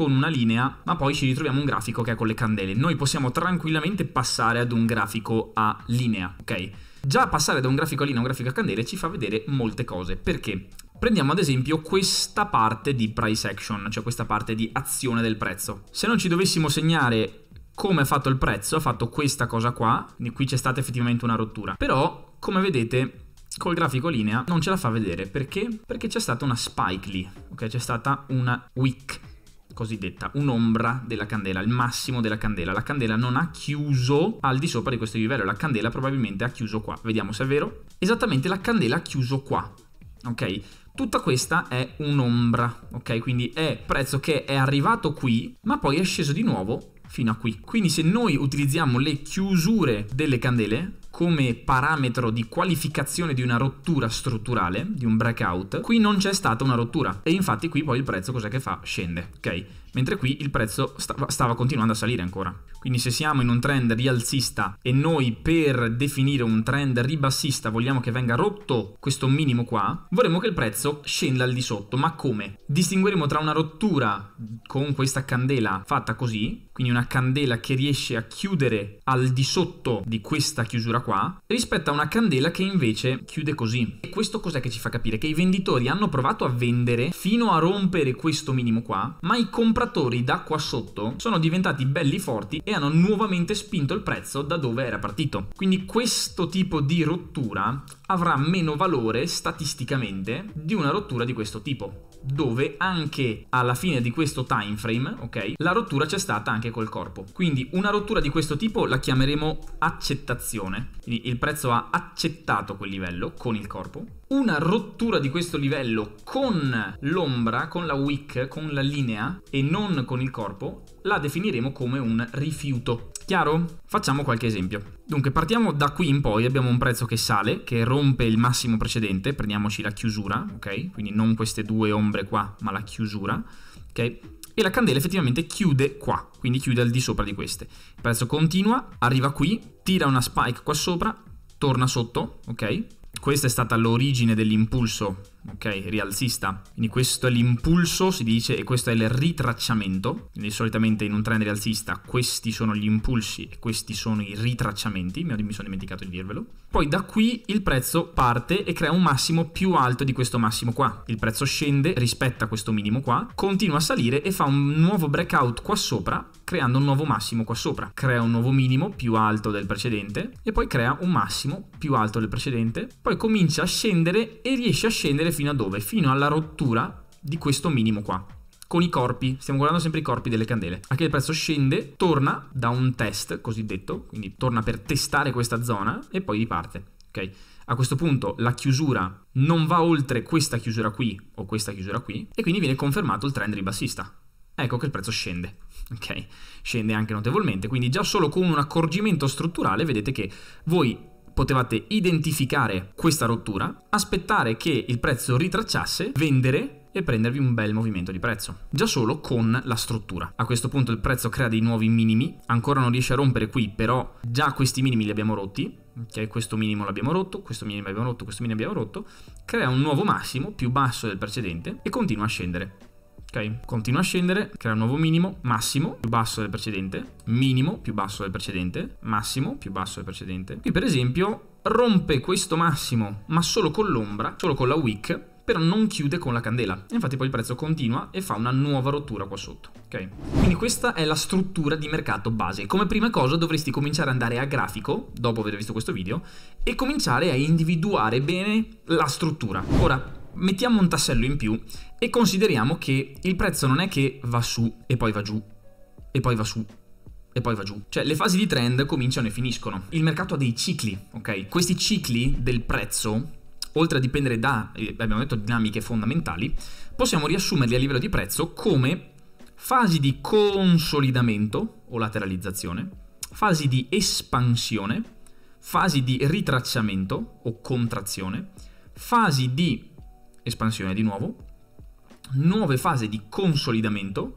con una linea, ma poi ci ritroviamo un grafico che è con le candele. Noi possiamo tranquillamente passare ad un grafico a linea, ok? Già passare da un grafico a linea a un grafico a candele ci fa vedere molte cose. Perché? Prendiamo ad esempio questa parte di price action, cioè questa parte di azione del prezzo. Se non ci dovessimo segnare come ha fatto il prezzo, ha fatto questa cosa qua, e qui c'è stata effettivamente una rottura. Però, come vedete, col grafico linea non ce la fa vedere. Perché? Perché c'è stata una spike lì, ok? C'è stata una wick cosiddetta, un'ombra della candela, il massimo della candela. La candela non ha chiuso al di sopra di questo livello, la candela probabilmente ha chiuso qua. Vediamo se è vero. Esattamente, la candela ha chiuso qua. Ok? Tutta questa è un'ombra, ok? Quindi è prezzo che è arrivato qui, ma poi è sceso di nuovo fino a qui. Quindi se noi utilizziamo le chiusure delle candele, come parametro di qualificazione di una rottura strutturale, di un breakout, qui non c'è stata una rottura e infatti qui poi il prezzo cos'è che fa? Scende, ok? Mentre qui il prezzo stava, stava continuando a salire ancora. Quindi se siamo in un trend rialzista e noi per definire un trend ribassista vogliamo che venga rotto questo minimo qua, vorremmo che il prezzo scenda al di sotto, ma come? Distingueremo tra una rottura con questa candela fatta così quindi una candela che riesce a chiudere al di sotto di questa chiusura qua, rispetto a una candela che invece chiude così. E questo cos'è che ci fa capire? Che i venditori hanno provato a vendere fino a rompere questo minimo qua, ma i compratori da qua sotto sono diventati belli forti e hanno nuovamente spinto il prezzo da dove era partito. Quindi questo tipo di rottura avrà meno valore statisticamente di una rottura di questo tipo dove anche alla fine di questo time frame, ok, la rottura c'è stata anche col corpo. Quindi una rottura di questo tipo la chiameremo accettazione. Quindi il prezzo ha accettato quel livello con il corpo. Una rottura di questo livello con l'ombra, con la wick, con la linea e non con il corpo, la definiremo come un rifiuto. Chiaro? Facciamo qualche esempio. Dunque, partiamo da qui in poi, abbiamo un prezzo che sale, che rompe il massimo precedente, prendiamoci la chiusura, ok? Quindi non queste due ombre qua, ma la chiusura, ok? e la candela effettivamente chiude qua, quindi chiude al di sopra di queste. Il prezzo continua, arriva qui, tira una spike qua sopra, torna sotto, ok? Questa è stata l'origine dell'impulso ok, rialzista. Quindi questo è l'impulso, si dice, e questo è il ritracciamento. Quindi solitamente in un trend rialzista questi sono gli impulsi e questi sono i ritracciamenti, mi sono dimenticato di dirvelo. Poi da qui il prezzo parte e crea un massimo più alto di questo massimo qua. Il prezzo scende, rispetta questo minimo qua, continua a salire e fa un nuovo breakout qua sopra, creando un nuovo massimo qua sopra. Crea un nuovo minimo più alto del precedente e poi crea un massimo più alto del precedente. Poi comincia a scendere e riesce a scendere fino a dove? Fino alla rottura di questo minimo qua con i corpi, stiamo guardando sempre i corpi delle candele. Anche il prezzo scende, torna da un test cosiddetto, quindi torna per testare questa zona e poi riparte. Ok? A questo punto la chiusura non va oltre questa chiusura qui o questa chiusura qui e quindi viene confermato il trend ribassista. Ecco che il prezzo scende, (laughs) ok? Scende anche notevolmente, quindi già solo con un accorgimento strutturale vedete che voi potevate identificare questa rottura, aspettare che il prezzo ritracciasse, vendere e prendervi un bel movimento di prezzo. Già solo con la struttura. A questo punto il prezzo crea dei nuovi minimi, ancora non riesce a rompere qui, però già questi minimi li abbiamo rotti, ok? Questo minimo l'abbiamo rotto, questo minimo l'abbiamo rotto, questo minimo l'abbiamo rotto, crea un nuovo massimo più basso del precedente e continua a scendere. Ok, continua a scendere, crea un nuovo minimo, massimo più basso del precedente, minimo più basso del precedente, massimo più basso del precedente. Qui per esempio rompe questo massimo, ma solo con l'ombra, solo con la wick, però non chiude con la candela. infatti poi il prezzo continua e fa una nuova rottura qua sotto. Ok? Quindi questa è la struttura di mercato base. Come prima cosa dovresti cominciare ad andare a grafico, dopo aver visto questo video, e cominciare a individuare bene la struttura. Ora, mettiamo un tassello in più e consideriamo che il prezzo non è che va su e poi va giù e poi va su e poi va giù. Cioè le fasi di trend cominciano e finiscono. Il mercato ha dei cicli, ok? Questi cicli del prezzo oltre a dipendere da, eh, abbiamo detto, dinamiche fondamentali, possiamo riassumerli a livello di prezzo come fasi di consolidamento o lateralizzazione, fasi di espansione, fasi di ritracciamento o contrazione, fasi di espansione di nuovo, nuove fasi di consolidamento,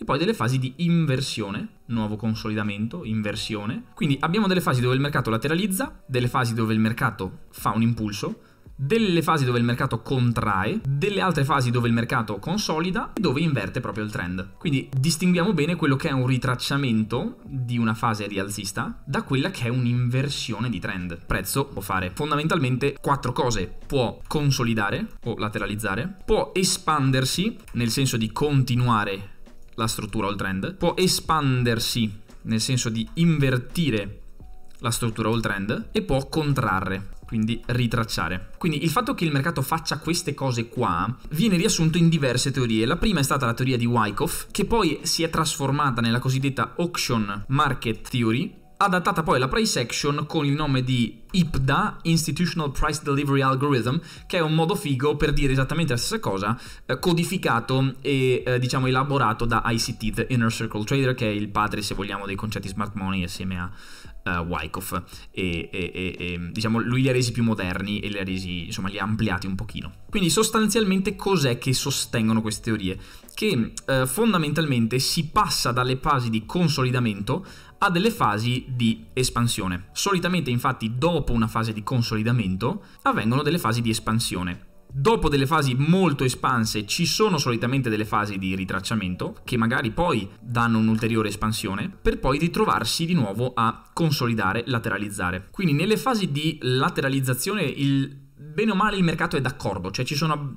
e poi delle fasi di inversione, nuovo consolidamento, inversione. Quindi abbiamo delle fasi dove il mercato lateralizza, delle fasi dove il mercato fa un impulso, delle fasi dove il mercato contrae, delle altre fasi dove il mercato consolida e dove inverte proprio il trend. Quindi distinguiamo bene quello che è un ritracciamento di una fase rialzista da quella che è un'inversione di trend. prezzo può fare fondamentalmente quattro cose. Può consolidare o lateralizzare, può espandersi nel senso di continuare la struttura o il trend, può espandersi nel senso di invertire la struttura o il trend e può contrarre quindi ritracciare. Quindi il fatto che il mercato faccia queste cose qua viene riassunto in diverse teorie. La prima è stata la teoria di Wyckoff, che poi si è trasformata nella cosiddetta auction market theory, adattata poi alla price action con il nome di IPDA, Institutional Price Delivery Algorithm, che è un modo figo per dire esattamente la stessa cosa, eh, codificato e eh, diciamo elaborato da ICT, The Inner Circle Trader, che è il padre, se vogliamo, dei concetti smart money assieme a uh, Wyckoff e, e, e, e, diciamo lui li ha resi più moderni e li ha resi insomma li ha ampliati un pochino quindi sostanzialmente cos'è che sostengono queste teorie? che uh, fondamentalmente si passa dalle fasi di consolidamento a delle fasi di espansione solitamente infatti dopo una fase di consolidamento avvengono delle fasi di espansione Dopo delle fasi molto espanse ci sono solitamente delle fasi di ritracciamento che magari poi danno un'ulteriore espansione per poi ritrovarsi di nuovo a consolidare, lateralizzare. Quindi nelle fasi di lateralizzazione il bene o male il mercato è d'accordo, cioè ci sono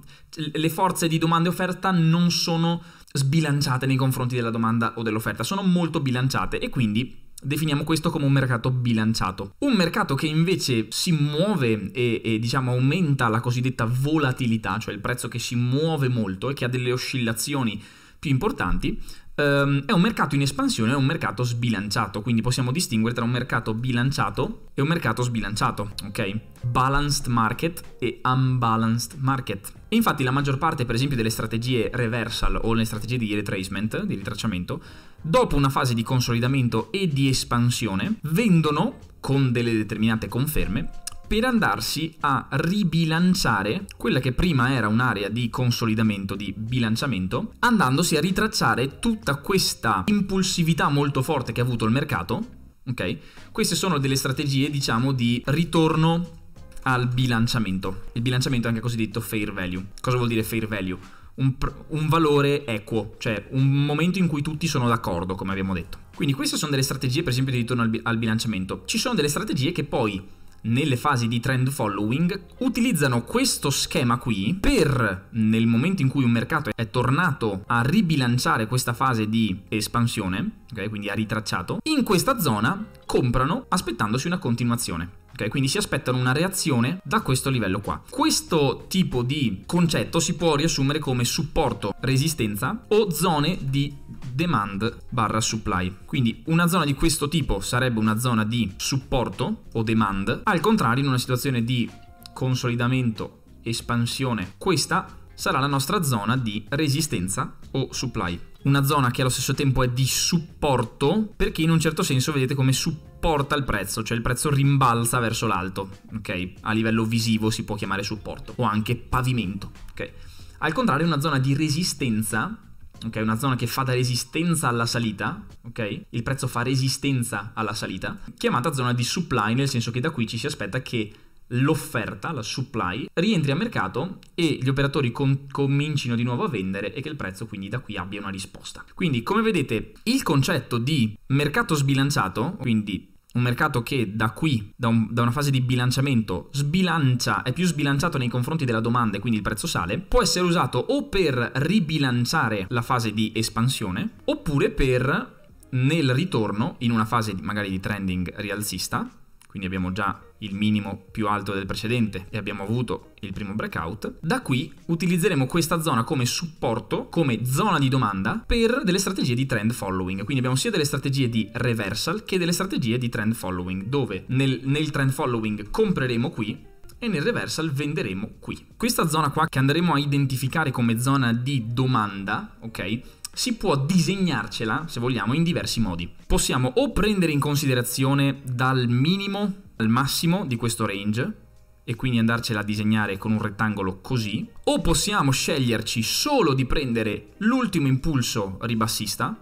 le forze di domanda e offerta non sono sbilanciate nei confronti della domanda o dell'offerta, sono molto bilanciate e quindi Definiamo questo come un mercato bilanciato. Un mercato che invece si muove e, e, diciamo aumenta la cosiddetta volatilità, cioè il prezzo che si muove molto e che ha delle oscillazioni più importanti, ehm, è un mercato in espansione e un mercato sbilanciato, quindi possiamo distinguere tra un mercato bilanciato e un mercato sbilanciato, ok? Balanced market e unbalanced market. E infatti la maggior parte, per esempio, delle strategie reversal o le strategie di retracement, di ritracciamento, dopo una fase di consolidamento e di espansione, vendono con delle determinate conferme per andarsi a ribilanciare quella che prima era un'area di consolidamento, di bilanciamento, andandosi a ritracciare tutta questa impulsività molto forte che ha avuto il mercato. Ok? Queste sono delle strategie, diciamo, di ritorno al bilanciamento. Il bilanciamento è anche cosiddetto fair value. Cosa vuol dire fair value? Un, pr- un, valore equo, cioè un momento in cui tutti sono d'accordo, come abbiamo detto. Quindi queste sono delle strategie, per esempio, di ritorno al, bi- al bilanciamento. Ci sono delle strategie che poi nelle fasi di trend following utilizzano questo schema qui per nel momento in cui un mercato è tornato a ribilanciare questa fase di espansione, ok? quindi ha ritracciato, in questa zona comprano aspettandosi una continuazione. Okay, quindi si aspettano una reazione da questo livello qua. Questo tipo di concetto si può riassumere come supporto, resistenza o zone di demand barra supply. Quindi una zona di questo tipo sarebbe una zona di supporto o demand, al contrario in una situazione di consolidamento, espansione, questa sarà la nostra zona di resistenza o supply. Una zona che allo stesso tempo è di supporto perché in un certo senso vedete come supporto supporta il prezzo, cioè il prezzo rimbalza verso l'alto, ok? A livello visivo si può chiamare supporto o anche pavimento, ok? Al contrario, una zona di resistenza, ok? Una zona che fa da resistenza alla salita, ok? Il prezzo fa resistenza alla salita, chiamata zona di supply, nel senso che da qui ci si aspetta che l'offerta, la supply, rientri a mercato e gli operatori com- comincino di nuovo a vendere e che il prezzo quindi da qui abbia una risposta. Quindi come vedete il concetto di mercato sbilanciato, quindi un mercato che da qui, da, un, da, una fase di bilanciamento, sbilancia, è più sbilanciato nei confronti della domanda e quindi il prezzo sale, può essere usato o per ribilanciare la fase di espansione, oppure per nel ritorno in una fase magari di trending rialzista quindi abbiamo già il minimo più alto del precedente e abbiamo avuto il primo breakout. Da qui utilizzeremo questa zona come supporto, come zona di domanda per delle strategie di trend following. Quindi abbiamo sia delle strategie di reversal che delle strategie di trend following, dove nel, nel trend following compreremo qui e nel reversal venderemo qui. Questa zona qua che andremo a identificare come zona di domanda, ok? si può disegnarcela, se vogliamo, in diversi modi. Possiamo o prendere in considerazione dal minimo al massimo di questo range, e quindi andarcela a disegnare con un rettangolo così, o possiamo sceglierci solo di prendere l'ultimo impulso ribassista,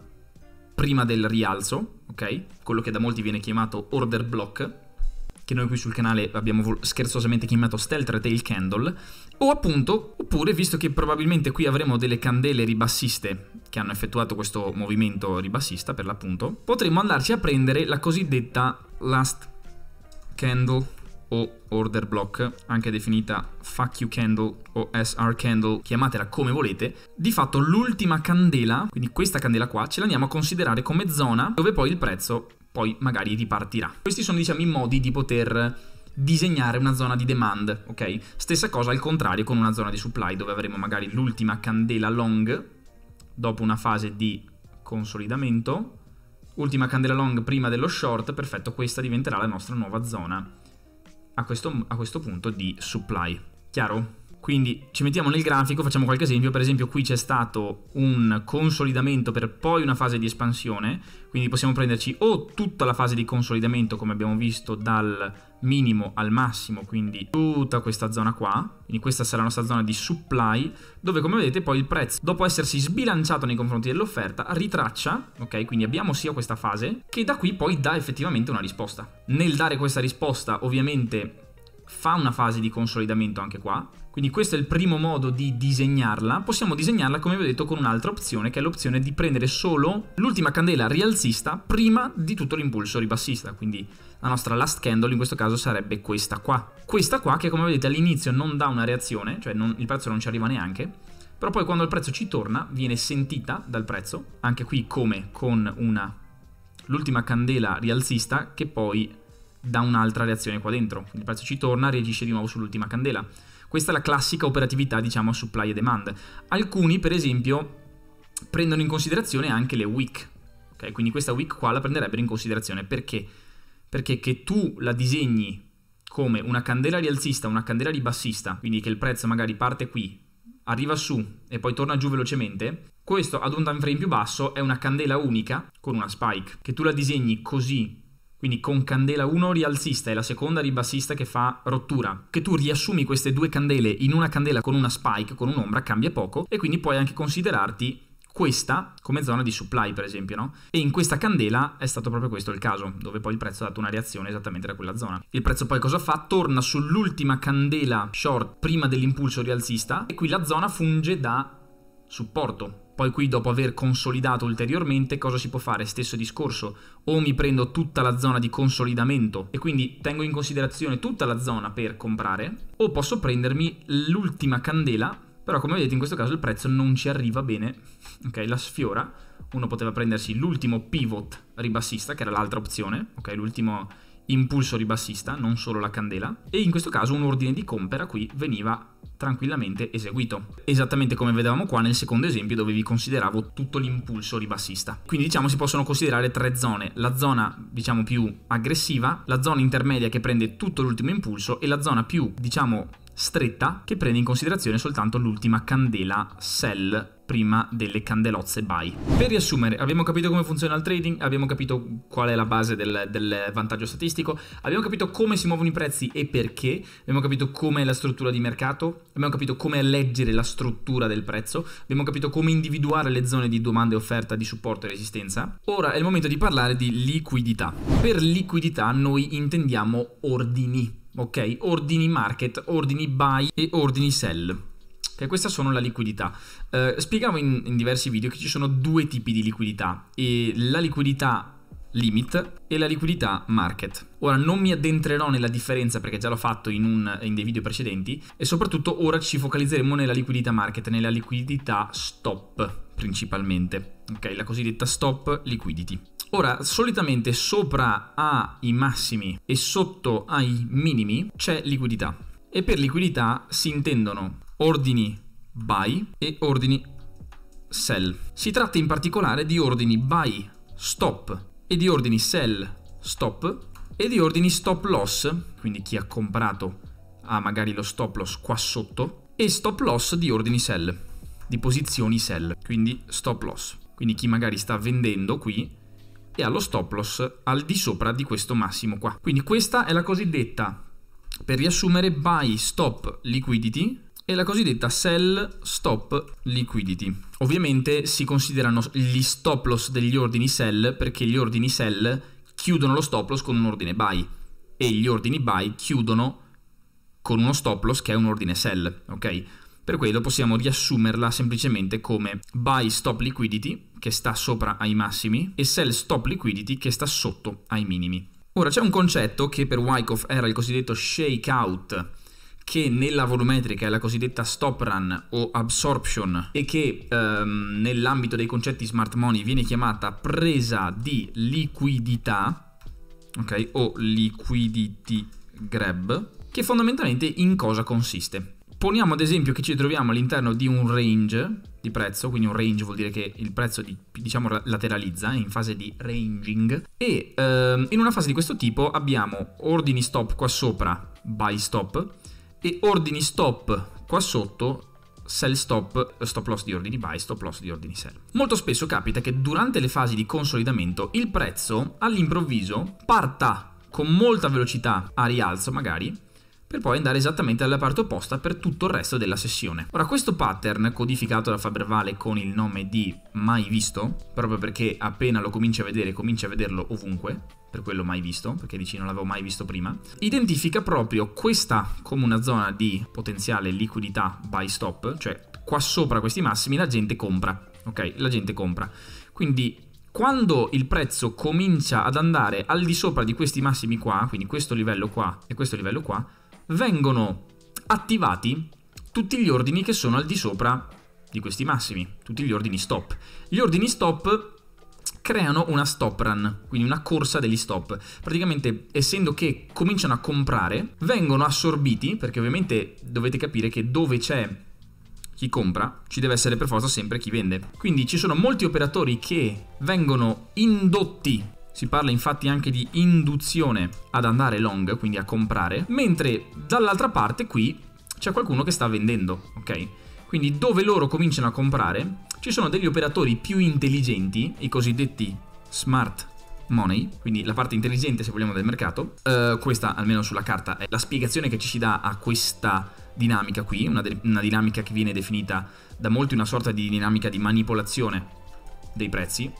prima del rialzo, ok? Quello che da molti viene chiamato order block, che noi qui sul canale abbiamo scherzosamente chiamato Stealth Retail Candle, o appunto, oppure visto che probabilmente qui avremo delle candele ribassiste che hanno effettuato questo movimento ribassista per l'appunto, potremmo andarci a prendere la cosiddetta last candle o order block, anche definita fuck you candle o SR candle, chiamatela come volete, di fatto l'ultima candela, quindi questa candela qua, ce la andiamo a considerare come zona dove poi il prezzo poi magari ripartirà. Questi sono diciamo i modi di poter disegnare una zona di demand, ok? Stessa cosa al contrario con una zona di supply dove avremo magari l'ultima candela long dopo una fase di consolidamento, ultima candela long prima dello short, perfetto, questa diventerà la nostra nuova zona a questo, a questo punto di supply. Chiaro? Quindi ci mettiamo nel grafico, facciamo qualche esempio, per esempio qui c'è stato un consolidamento per poi una fase di espansione, quindi possiamo prenderci o tutta la fase di consolidamento come abbiamo visto dal minimo al massimo, quindi tutta questa zona qua, quindi questa sarà la nostra zona di supply, dove come vedete poi il prezzo, dopo essersi sbilanciato nei confronti dell'offerta, ritraccia, ok? Quindi abbiamo sia questa fase, che da qui poi dà effettivamente una risposta. Nel dare questa risposta ovviamente fa una fase di consolidamento anche qua, quindi questo è il primo modo di disegnarla. Possiamo disegnarla, come vi ho detto, con un'altra opzione, che è l'opzione di prendere solo l'ultima candela rialzista prima di tutto l'impulso ribassista. Quindi la nostra last candle in questo caso sarebbe questa qua. Questa qua che come vedete all'inizio non dà una reazione, cioè non, il prezzo non ci arriva neanche, però poi quando il prezzo ci torna viene sentita dal prezzo, anche qui come con una l'ultima candela rialzista che poi dà un'altra reazione qua dentro. Il prezzo ci torna, reagisce di nuovo sull'ultima candela. Questa è la classica operatività, diciamo, supply e demand. Alcuni, per esempio, prendono in considerazione anche le weak. Okay? Quindi questa weak qua la prenderebbero in considerazione perché? Perché che tu la disegni come una candela rialzista, una candela ribassista, quindi che il prezzo magari parte qui, arriva su e poi torna giù velocemente, questo ad un time frame più basso è una candela unica con una spike. Che tu la disegni così quindi con candela 1 rialzista e la seconda ribassista che fa rottura. Che tu riassumi queste due candele in una candela con una spike, con un'ombra, cambia poco e quindi puoi anche considerarti questa come zona di supply, per esempio, no? E in questa candela è stato proprio questo il caso, dove poi il prezzo ha dato una reazione esattamente da quella zona. Il prezzo poi cosa fa? Torna sull'ultima candela short prima dell'impulso rialzista e qui la zona funge da supporto poi qui dopo aver consolidato ulteriormente cosa si può fare? Stesso discorso, o mi prendo tutta la zona di consolidamento e quindi tengo in considerazione tutta la zona per comprare, o posso prendermi l'ultima candela, però come vedete in questo caso il prezzo non ci arriva bene, (laughs) ok, la sfiora, uno poteva prendersi l'ultimo pivot ribassista, che era l'altra opzione, ok, l'ultimo impulso ribassista, non solo la candela, e in questo caso un ordine di compra qui veniva tranquillamente eseguito. Esattamente come vedevamo qua nel secondo esempio dove vi consideravo tutto l'impulso ribassista. Quindi diciamo si possono considerare tre zone, la zona diciamo più aggressiva, la zona intermedia che prende tutto l'ultimo impulso e la zona più diciamo stretta che prende in considerazione soltanto l'ultima candela sell prima delle candelozze buy. Per riassumere, abbiamo capito come funziona il trading, abbiamo capito qual è la base del, del, vantaggio statistico, abbiamo capito come si muovono i prezzi e perché, abbiamo capito com'è la struttura di mercato, abbiamo capito come leggere la struttura del prezzo, abbiamo capito come individuare le zone di domanda e offerta di supporto e resistenza. Ora è il momento di parlare di liquidità. Per liquidità noi intendiamo ordini ok? Ordini market, ordini buy e ordini sell. Okay, queste sono la liquidità. Eh, spiegavo in, in diversi video che ci sono due tipi di liquidità e la liquidità limit e la liquidità market. Ora non mi addentrerò nella differenza perché già l'ho fatto in, un, in, dei video precedenti e soprattutto ora ci focalizzeremo nella liquidità market, nella liquidità stop principalmente, ok? La cosiddetta stop liquidity. Ora, solitamente sopra ai massimi e sotto ai minimi c'è liquidità. E per liquidità si intendono ordini buy e ordini sell. Si tratta in particolare di ordini buy stop e di ordini sell stop e di ordini stop loss, quindi chi ha comprato ha magari lo stop loss qua sotto, e stop loss di ordini sell, di posizioni sell, quindi stop loss. Quindi chi magari sta vendendo qui e allo stop loss al di sopra di questo massimo qua. Quindi questa è la cosiddetta, per riassumere, buy stop liquidity e la cosiddetta sell stop liquidity. Ovviamente si considerano gli stop loss degli ordini sell perché gli ordini sell chiudono lo stop loss con un ordine buy e gli ordini buy chiudono con uno stop loss che è un ordine sell, ok? Per quello possiamo riassumerla semplicemente come buy stop liquidity, che sta sopra ai massimi, e sell stop liquidity, che sta sotto ai minimi. Ora c'è un concetto che per Wyckoff era il cosiddetto shakeout, che nella volumetrica è la cosiddetta stop run o absorption e che ehm, nell'ambito dei concetti smart money viene chiamata presa di liquidità, ok, o liquidity grab, che fondamentalmente in cosa consiste? poniamo ad esempio che ci troviamo all'interno di un range di prezzo, quindi un range vuol dire che il prezzo di, diciamo lateralizza in fase di ranging e ehm, in una fase di questo tipo abbiamo ordini stop qua sopra buy stop e ordini stop qua sotto sell stop, stop loss di ordini buy, stop loss di ordini sell. Molto spesso capita che durante le fasi di consolidamento il prezzo all'improvviso parta con molta velocità a rialzo magari per poi andare esattamente alla parte opposta per tutto il resto della sessione. Ora questo pattern codificato da Fabervale con il nome di mai visto, proprio perché appena lo comincia a vedere comincia a vederlo ovunque, per quello mai visto, perché dici non l'avevo mai visto prima, identifica proprio questa come una zona di potenziale liquidità buy stop, cioè qua sopra questi massimi la gente compra, ok? La gente compra. Quindi quando il prezzo comincia ad andare al di sopra di questi massimi qua, quindi questo livello qua e questo livello qua, vengono attivati tutti gli ordini che sono al di sopra di questi massimi, tutti gli ordini stop. Gli ordini stop creano una stop run, quindi una corsa degli stop. Praticamente, essendo che cominciano a comprare, vengono assorbiti, perché ovviamente dovete capire che dove c'è chi compra, ci deve essere per forza sempre chi vende. Quindi ci sono molti operatori che vengono indotti si parla infatti anche di induzione ad andare long, quindi a comprare, mentre dall'altra parte qui c'è qualcuno che sta vendendo, ok? Quindi dove loro cominciano a comprare, ci sono degli operatori più intelligenti, i cosiddetti smart money, quindi la parte intelligente se vogliamo del mercato. Uh, questa almeno sulla carta è la spiegazione che ci si dà a questa dinamica qui, una, una dinamica che viene definita da molti una sorta di dinamica di manipolazione dei prezzi,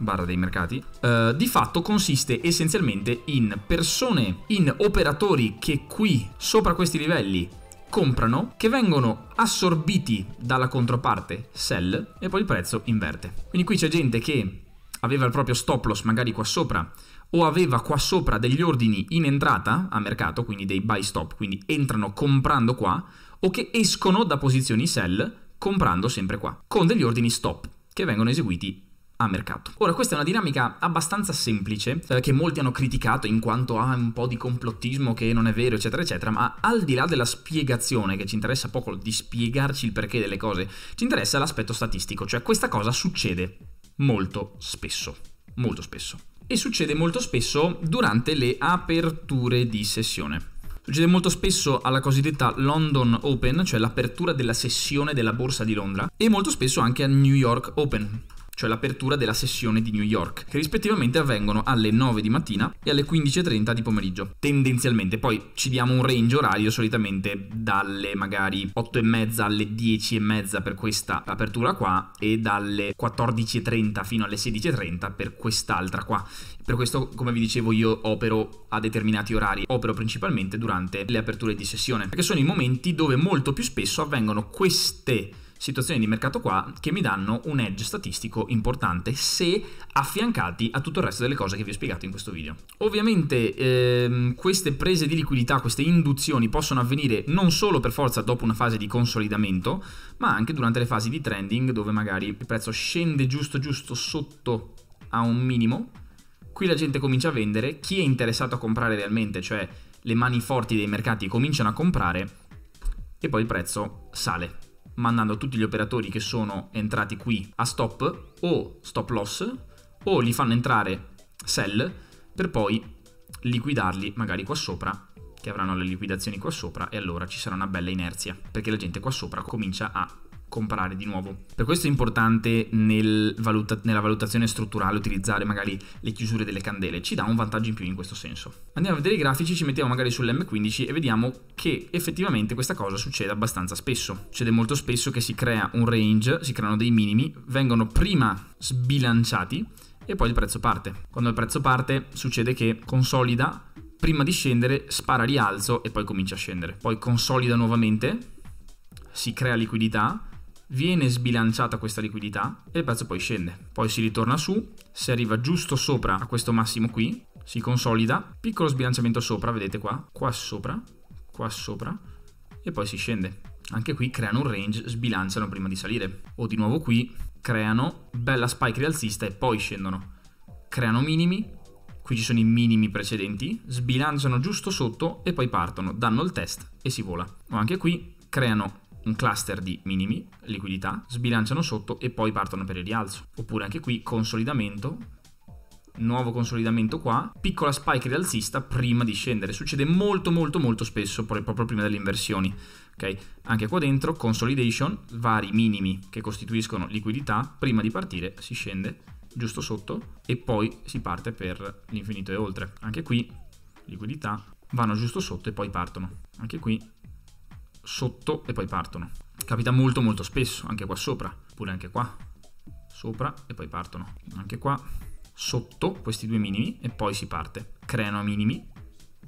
barra dei mercati, eh, di fatto consiste essenzialmente in persone, in operatori che qui, sopra questi livelli, comprano, che vengono assorbiti dalla controparte sell e poi il prezzo inverte. Quindi qui c'è gente che aveva il proprio stop loss magari qua sopra o aveva qua sopra degli ordini in entrata a mercato, quindi dei buy stop, quindi entrano comprando qua, o che escono da posizioni sell comprando sempre qua, con degli ordini stop che vengono eseguiti a mercato. Ora, questa è una dinamica abbastanza semplice eh, che molti hanno criticato in quanto ha un po' di complottismo che non è vero, eccetera, eccetera, ma al di là della spiegazione, che ci interessa poco di spiegarci il perché delle cose, ci interessa l'aspetto statistico, cioè questa cosa succede molto spesso, molto spesso. E succede molto spesso durante le aperture di sessione. Succede molto spesso alla cosiddetta London Open, cioè l'apertura della sessione della borsa di Londra, e molto spesso anche a New York Open cioè l'apertura della sessione di New York, che rispettivamente avvengono alle 9 di mattina e alle 15.30 di pomeriggio. Tendenzialmente poi ci diamo un range orario solitamente dalle magari 8.30 alle 10.30 per questa apertura qua e dalle 14.30 fino alle 16.30 per quest'altra qua. Per questo, come vi dicevo, io opero a determinati orari, opero principalmente durante le aperture di sessione, perché sono i momenti dove molto più spesso avvengono queste situazioni di mercato qua che mi danno un edge statistico importante se affiancati a tutto il resto delle cose che vi ho spiegato in questo video. Ovviamente ehm, queste prese di liquidità, queste induzioni possono avvenire non solo per forza dopo una fase di consolidamento, ma anche durante le fasi di trending dove magari il prezzo scende giusto giusto sotto a un minimo. Qui la gente comincia a vendere, chi è interessato a comprare realmente, cioè le mani forti dei mercati cominciano a comprare e poi il prezzo sale mandando tutti gli operatori che sono entrati qui a stop o stop loss o li fanno entrare sell per poi liquidarli magari qua sopra che avranno le liquidazioni qua sopra e allora ci sarà una bella inerzia perché la gente qua sopra comincia a comprare di nuovo. Per questo è importante nel valuta- nella valutazione strutturale utilizzare magari le chiusure delle candele, ci dà un vantaggio in più in questo senso. Andiamo a vedere i grafici, ci mettiamo magari sull'M15 e vediamo che effettivamente questa cosa succede abbastanza spesso. Succede molto spesso che si crea un range, si creano dei minimi, vengono prima sbilanciati e poi il prezzo parte. Quando il prezzo parte succede che consolida, prima di scendere spara rialzo e poi comincia a scendere. Poi consolida nuovamente, si crea liquidità viene sbilanciata questa liquidità e il prezzo poi scende. Poi si ritorna su, si arriva giusto sopra a questo massimo qui, si consolida, piccolo sbilanciamento sopra, vedete qua, qua sopra, qua sopra e poi si scende. Anche qui creano un range, sbilanciano prima di salire. O di nuovo qui creano bella spike rialzista e poi scendono. Creano minimi, qui ci sono i minimi precedenti, sbilanciano giusto sotto e poi partono, danno il test e si vola. O anche qui creano un cluster di minimi, liquidità, sbilanciano sotto e poi partono per il rialzo. Oppure anche qui consolidamento, nuovo consolidamento qua, piccola spike rialzista prima di scendere. Succede molto molto molto spesso proprio prima delle inversioni. Okay? Anche qua dentro consolidation, vari minimi che costituiscono liquidità, prima di partire si scende giusto sotto e poi si parte per l'infinito e oltre. Anche qui liquidità vanno giusto sotto e poi partono. Anche qui sotto e poi partono. Capita molto molto spesso, anche qua sopra, oppure anche qua, sopra e poi partono. Anche qua, sotto questi due minimi e poi si parte. Creano minimi,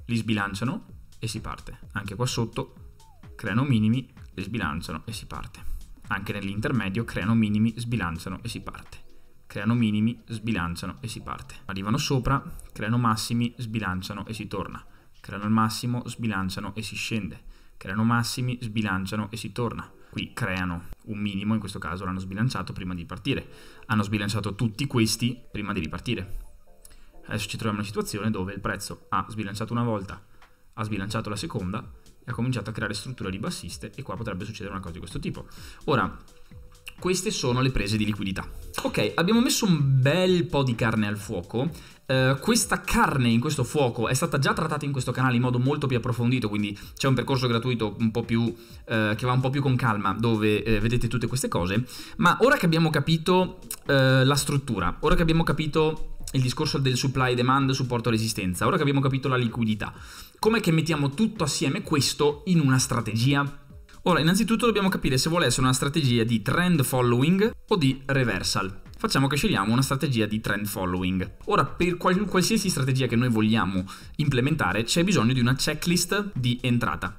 li sbilanciano e si parte. Anche qua sotto, creano minimi, li sbilanciano e si parte. Anche nell'intermedio creano minimi, sbilanciano e si parte. Creano minimi, sbilanciano e si parte. Arrivano sopra, creano massimi, sbilanciano e si torna. Creano il massimo, sbilanciano e si scende creano massimi, sbilanciano e si torna. Qui creano un minimo, in questo caso l'hanno sbilanciato prima di partire. Hanno sbilanciato tutti questi prima di ripartire. Adesso ci troviamo in una situazione dove il prezzo ha sbilanciato una volta, ha sbilanciato la seconda e ha cominciato a creare strutture ribassiste e qua potrebbe succedere una cosa di questo tipo. Ora, queste sono le prese di liquidità. Ok, abbiamo messo un bel po' di carne al fuoco eh, questa carne in questo fuoco è stata già trattata in questo canale in modo molto più approfondito, quindi c'è un percorso gratuito un po' più uh, che va un po' più con calma, dove uh, vedete tutte queste cose. Ma ora che abbiamo capito la struttura, ora che abbiamo capito il discorso del supply demand, supporto resistenza, ora che abbiamo capito la liquidità, com'è che mettiamo tutto assieme questo in una strategia? Ora, innanzitutto dobbiamo capire se vuole essere una strategia di trend following o di reversal facciamo che scegliamo una strategia di trend following. Ora, per qualsiasi strategia che noi vogliamo implementare, c'è bisogno di una checklist di entrata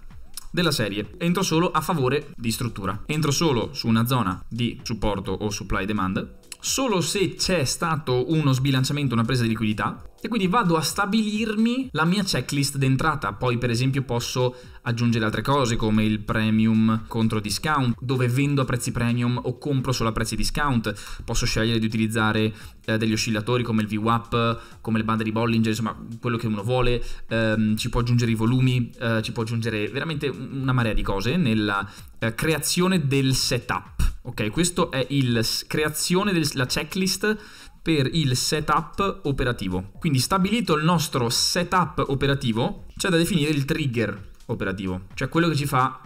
della serie. Entro solo a favore di struttura. Entro solo su una zona di supporto o supply demand. Solo se c'è stato uno sbilanciamento, una presa di liquidità e quindi vado a stabilirmi la mia checklist d'entrata. Poi per esempio posso aggiungere altre cose come il premium contro discount, dove vendo a prezzi premium o compro solo a prezzi discount. Posso scegliere di utilizzare eh, degli oscillatori come il VWAP, come le bande di Bollinger, insomma quello che uno vuole. Ehm, ci può aggiungere i volumi, eh, ci può aggiungere veramente una marea di cose nella eh, creazione del setup. Ok, questo è il creazione della checklist per il setup operativo. Quindi stabilito il nostro setup operativo, c'è da definire il trigger operativo, cioè quello che ci fa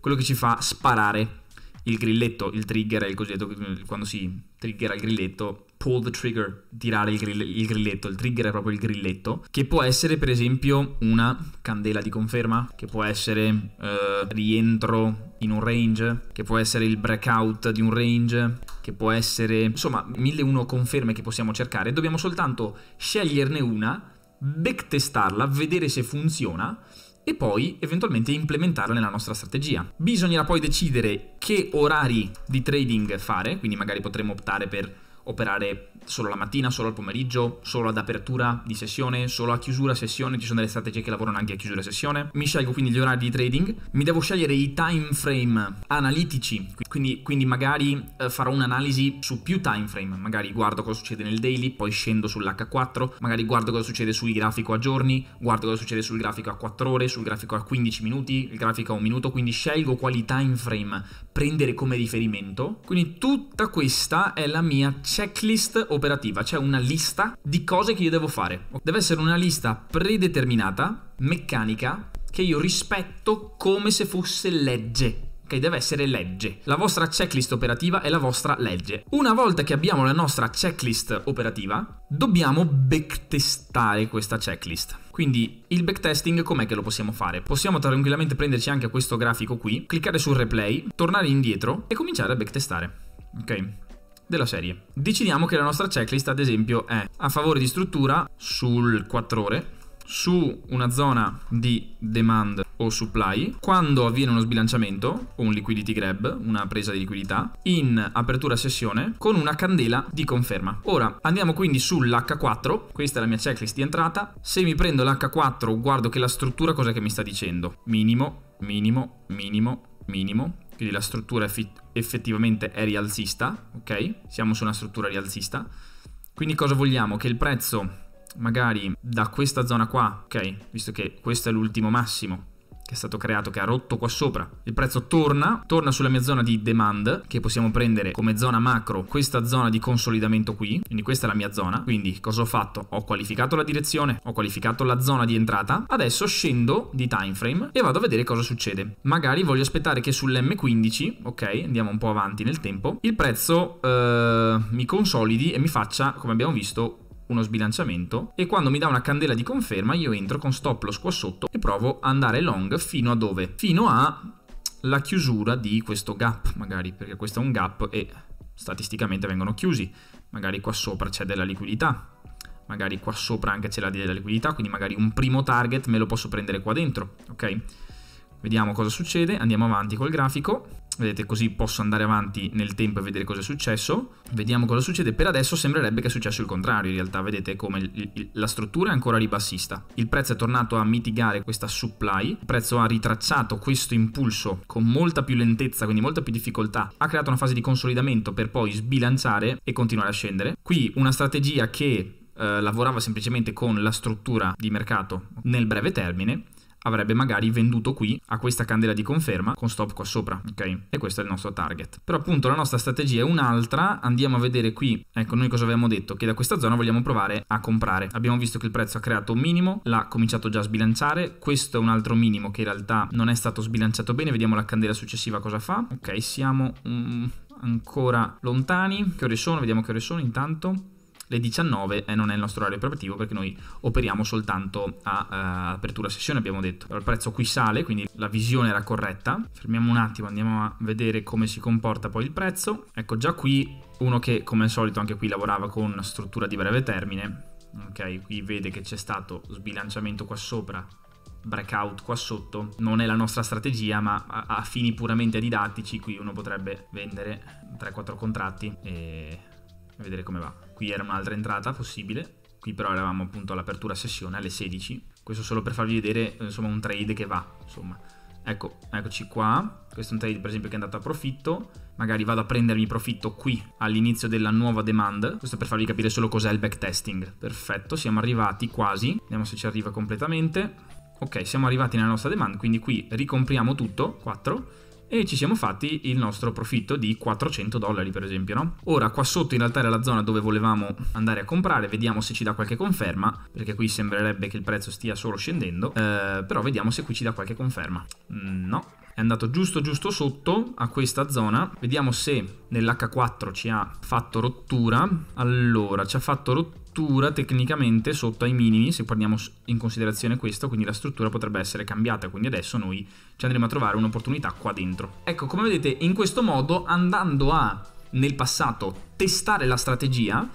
quello che ci fa sparare il grilletto, il trigger è il cosiddetto quando si triggera il grilletto pull the trigger, tirare il, grill, il, grilletto, il trigger è proprio il grilletto, che può essere per esempio una candela di conferma, che può essere eh, rientro in un range, che può essere il breakout di un range, che può essere, insomma, mille uno conferme che possiamo cercare, dobbiamo soltanto sceglierne una, backtestarla, vedere se funziona e poi eventualmente implementarla nella nostra strategia. Bisognerà poi decidere che orari di trading fare, quindi magari potremo optare per operare solo la mattina, solo al pomeriggio, solo ad apertura di sessione, solo a chiusura sessione, ci sono delle strategie che lavorano anche a chiusura sessione. Mi scelgo quindi gli orari di trading, mi devo scegliere i time frame analitici, quindi, quindi magari eh, farò un'analisi su più time frame, magari guardo cosa succede nel daily, poi scendo sull'H4, magari guardo cosa succede sui grafico a giorni, guardo cosa succede sul grafico a 4 ore, sul grafico a 15 minuti, il grafico a un minuto, quindi scelgo quali time frame prendere come riferimento. Quindi tutta questa è la mia checklist operativa, cioè una lista di cose che io devo fare. Deve essere una lista predeterminata, meccanica, che io rispetto come se fosse legge Ok, deve essere legge. La vostra checklist operativa è la vostra legge. Una volta che abbiamo la nostra checklist operativa, dobbiamo backtestare questa checklist. Quindi il backtesting com'è che lo possiamo fare? Possiamo tranquillamente prenderci anche questo grafico qui, cliccare sul replay, tornare indietro e cominciare a backtestare. Ok? della serie. Decidiamo che la nostra checklist, ad esempio, è a favore di struttura sul 4 ore, su una zona di demand o supply, quando avviene uno sbilanciamento o un liquidity grab, una presa di liquidità, in apertura sessione con una candela di conferma. Ora andiamo quindi sull'H4, questa è la mia checklist di entrata, se mi prendo l'H4 guardo che la struttura cos'è che mi sta dicendo? Minimo, minimo, minimo, minimo, quindi la struttura è fit effettivamente è rialzista, ok? Siamo su una struttura rialzista. Quindi cosa vogliamo? Che il prezzo magari da questa zona qua, ok? Visto che questo è l'ultimo massimo, che è stato creato, che ha rotto qua sopra, il prezzo torna, torna sulla mia zona di demand, che possiamo prendere come zona macro, questa zona di consolidamento qui, quindi questa è la mia zona, quindi cosa ho fatto? Ho qualificato la direzione, ho qualificato la zona di entrata, adesso scendo di time frame e vado a vedere cosa succede. Magari voglio aspettare che sull'M15, ok, andiamo un po' avanti nel tempo, il prezzo eh, mi consolidi e mi faccia, come abbiamo visto, uno sbilanciamento e quando mi dà una candela di conferma io entro con stop loss qua sotto e provo ad andare long fino a dove? Fino a la chiusura di questo gap magari perché questo è un gap e statisticamente vengono chiusi magari qua sopra c'è della liquidità magari qua sopra anche c'è la della liquidità quindi magari un primo target me lo posso prendere qua dentro ok vediamo cosa succede andiamo avanti col grafico Vedete, così posso andare avanti nel tempo e vedere cosa è successo. Vediamo cosa succede. Per adesso sembrerebbe che è successo il contrario. In realtà, vedete come il, il, la struttura è ancora ribassista. Il prezzo è tornato a mitigare questa supply. Il prezzo ha ritracciato questo impulso con molta più lentezza, quindi molta più difficoltà. Ha creato una fase di consolidamento per poi sbilanciare e continuare a scendere. Qui una strategia che eh, lavorava semplicemente con la struttura di mercato nel breve termine avrebbe magari venduto qui a questa candela di conferma con stop qua sopra, ok? E questo è il nostro target. Però appunto la nostra strategia è un'altra, andiamo a vedere qui, ecco noi cosa avevamo detto, che da questa zona vogliamo provare a comprare. Abbiamo visto che il prezzo ha creato un minimo, l'ha cominciato già a sbilanciare, questo è un altro minimo che in realtà non è stato sbilanciato bene, vediamo la candela successiva cosa fa. Ok, siamo um, ancora lontani, che ore sono? Vediamo che ore sono intanto le 19 eh, non è il nostro orario preparativo perché noi operiamo soltanto a uh, apertura sessione, abbiamo detto. Allora, il prezzo qui sale, quindi la visione era corretta. Fermiamo un attimo, andiamo a vedere come si comporta poi il prezzo. Ecco, già qui uno che come al solito anche qui lavorava con struttura di breve termine. Ok, qui vede che c'è stato sbilanciamento qua sopra breakout qua sotto non è la nostra strategia ma a, a fini puramente didattici qui uno potrebbe vendere 3-4 contratti e vedere come va qui era un'altra entrata possibile, qui però eravamo appunto all'apertura sessione alle 16, questo solo per farvi vedere eh, insomma un trade che va, insomma. Ecco, eccoci qua, questo è un trade per esempio che è andato a profitto, magari vado a prendermi profitto qui all'inizio della nuova demand, questo per farvi capire solo cos'è il backtesting, perfetto, siamo arrivati quasi, vediamo se ci arriva completamente, ok siamo arrivati nella nostra demand, quindi qui ricompriamo tutto, 4, e ci siamo fatti il nostro profitto di 400 dollari per esempio, no? Ora qua sotto in realtà era la zona dove volevamo andare a comprare, vediamo se ci dà qualche conferma, perché qui sembrerebbe che il prezzo stia solo scendendo, eh, però vediamo se qui ci dà qualche conferma. Mm, no, è andato giusto giusto sotto a questa zona vediamo se nell'H4 ci ha fatto rottura allora ci ha fatto rottura tecnicamente sotto ai minimi se prendiamo in considerazione questo quindi la struttura potrebbe essere cambiata quindi adesso noi ci andremo a trovare un'opportunità qua dentro ecco come vedete in questo modo andando a nel passato testare la strategia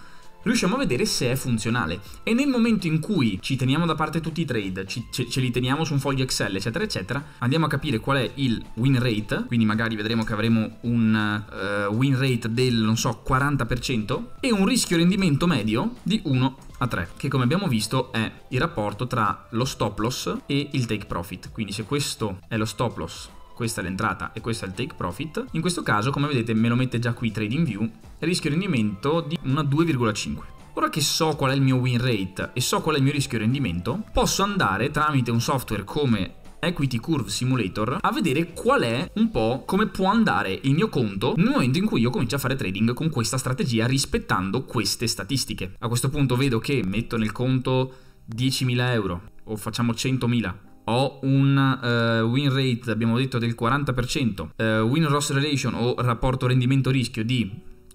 riusciamo a vedere se è funzionale. E nel momento in cui ci teniamo da parte tutti i trade, ci, ce, ce, li teniamo su un foglio Excel, eccetera, eccetera, andiamo a capire qual è il win rate, quindi magari vedremo che avremo un uh, win rate del, non so, 40% e un rischio rendimento medio di 1 a 3, che come abbiamo visto è il rapporto tra lo stop loss e il take profit. Quindi se questo è lo stop loss questa è l'entrata e questo è il take profit. In questo caso, come vedete, me lo mette già qui trading view, rischio rendimento di una 2,5. Ora che so qual è il mio win rate e so qual è il mio rischio rendimento, posso andare tramite un software come Equity Curve Simulator a vedere qual è un po' come può andare il mio conto nel momento in cui io comincio a fare trading con questa strategia rispettando queste statistiche. A questo punto vedo che metto nel conto 10.000 euro o facciamo 100.000 ho un uh, win rate, abbiamo detto, del 40%, uh, eh, win loss relation o rapporto rendimento rischio di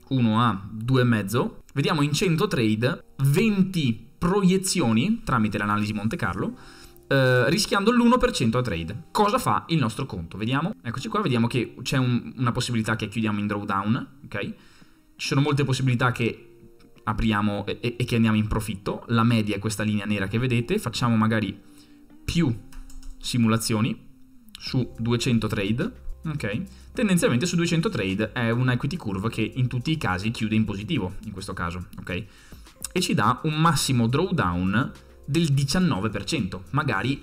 1 a 2,5, vediamo in 100 trade 20 proiezioni tramite l'analisi Monte Carlo, Uh, rischiando l'1% a trade. Cosa fa il nostro conto? Vediamo, eccoci qua, vediamo che c'è un, una possibilità che chiudiamo in drawdown, ok? Ci sono molte possibilità che apriamo e, e, che andiamo in profitto, la media è questa linea nera che vedete, facciamo magari più simulazioni su 200 trade, ok? Tendenzialmente su 200 trade è una equity curve che in tutti i casi chiude in positivo, in questo caso, ok? E ci dà un massimo drawdown del 19%, magari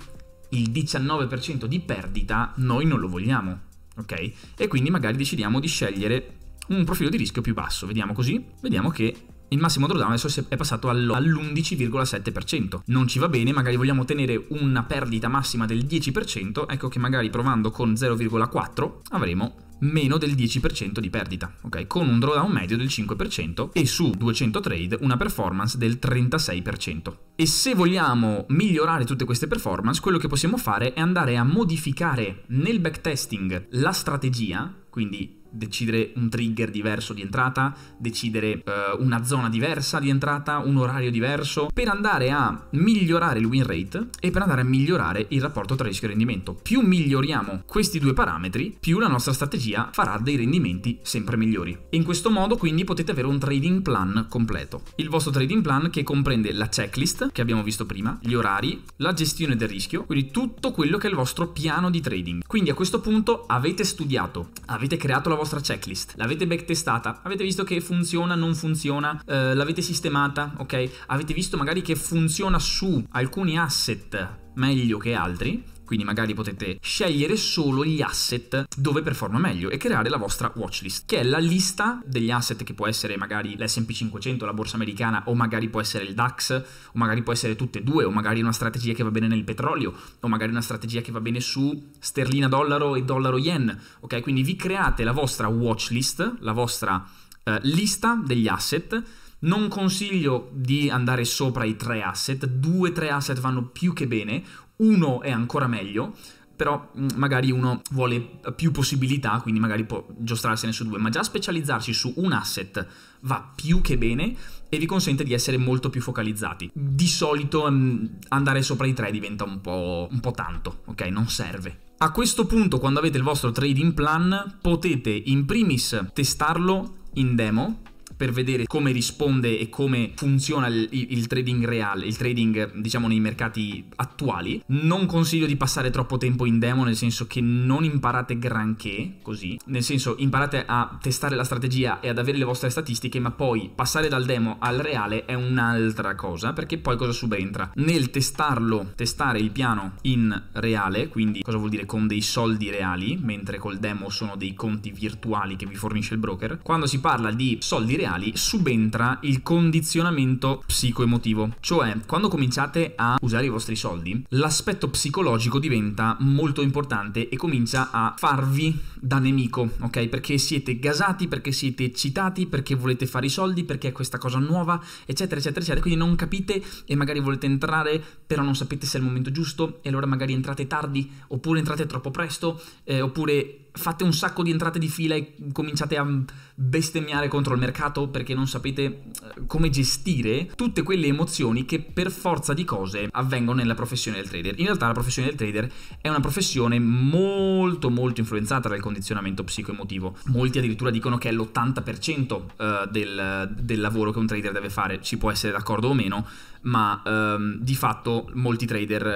il 19% di perdita noi non lo vogliamo, ok? E quindi magari decidiamo di scegliere un profilo di rischio più basso, vediamo così, vediamo che il massimo drawdown adesso è passato all'11,7%. Non ci va bene, magari vogliamo ottenere una perdita massima del 10%, ecco che magari provando con 0,4 avremo meno del 10% di perdita, ok? Con un drawdown medio del 5% e su 200 trade una performance del 36%. E se vogliamo migliorare tutte queste performance, quello che possiamo fare è andare a modificare nel backtesting la strategia, quindi decidere un trigger diverso di entrata, decidere uh, una zona diversa di entrata, un orario diverso, per andare a migliorare il win rate e per andare a migliorare il rapporto tra rischio e rendimento. Più miglioriamo questi due parametri, più la nostra strategia farà dei rendimenti sempre migliori. In questo modo quindi potete avere un trading plan completo. Il vostro trading plan che comprende la checklist che abbiamo visto prima, gli orari, la gestione del rischio, quindi tutto quello che è il vostro piano di trading. Quindi a questo punto avete studiato, avete creato la vostra checklist. L'avete backtestata, avete visto che funziona, non funziona, eh, l'avete sistemata, ok? Avete visto magari che funziona su alcuni asset meglio che altri quindi magari potete scegliere solo gli asset dove performa meglio e creare la vostra watchlist, che è la lista degli asset che può essere magari l'SP 500, la borsa americana, o magari può essere il DAX, o magari può essere tutte e due, o magari una strategia che va bene nel petrolio, o magari una strategia che va bene su sterlina dollaro e dollaro yen. Ok, quindi vi create la vostra watchlist, la vostra eh, lista degli asset. Non consiglio di andare sopra i tre asset, due o tre asset vanno più che bene, uno è ancora meglio, però mm, magari uno vuole più possibilità, quindi magari può giostrarsene su due, ma già specializzarsi su un asset va più che bene e vi consente di essere molto più focalizzati. Di solito mm, andare sopra i tre diventa un po', un po tanto, ok? Non serve. A questo punto, quando avete il vostro trading plan, potete in primis testarlo in demo, per vedere come risponde e come funziona il, il trading reale, il trading diciamo nei mercati attuali. Non consiglio di passare troppo tempo in demo, nel senso che non imparate granché così, nel senso imparate a testare la strategia e ad avere le vostre statistiche, ma poi passare dal demo al reale è un'altra cosa, perché poi cosa subentra? Nel testarlo, testare il piano in reale, quindi cosa vuol dire con dei soldi reali, mentre col demo sono dei conti virtuali che vi fornisce il broker. Quando si parla di soldi reali materiali subentra il condizionamento psicoemotivo, cioè quando cominciate a usare i vostri soldi, l'aspetto psicologico diventa molto importante e comincia a farvi da nemico, ok? Perché siete gasati, perché siete eccitati, perché volete fare i soldi, perché è questa cosa nuova, eccetera, eccetera, eccetera. Quindi non capite e magari volete entrare, però non sapete se è il momento giusto e allora magari entrate tardi, oppure entrate troppo presto, eh, oppure fate un sacco di entrate di fila e cominciate a bestemmiare contro il mercato perché non sapete eh, come gestire tutte quelle emozioni che per forza di cose avvengono nella professione del trader. In realtà la professione del trader è una professione molto molto influenzata dal condizionamento psicoemotivo. Molti addirittura dicono che è l'80% eh, del, del lavoro che un trader deve fare, si può essere d'accordo o meno, ma ehm, di fatto molti trader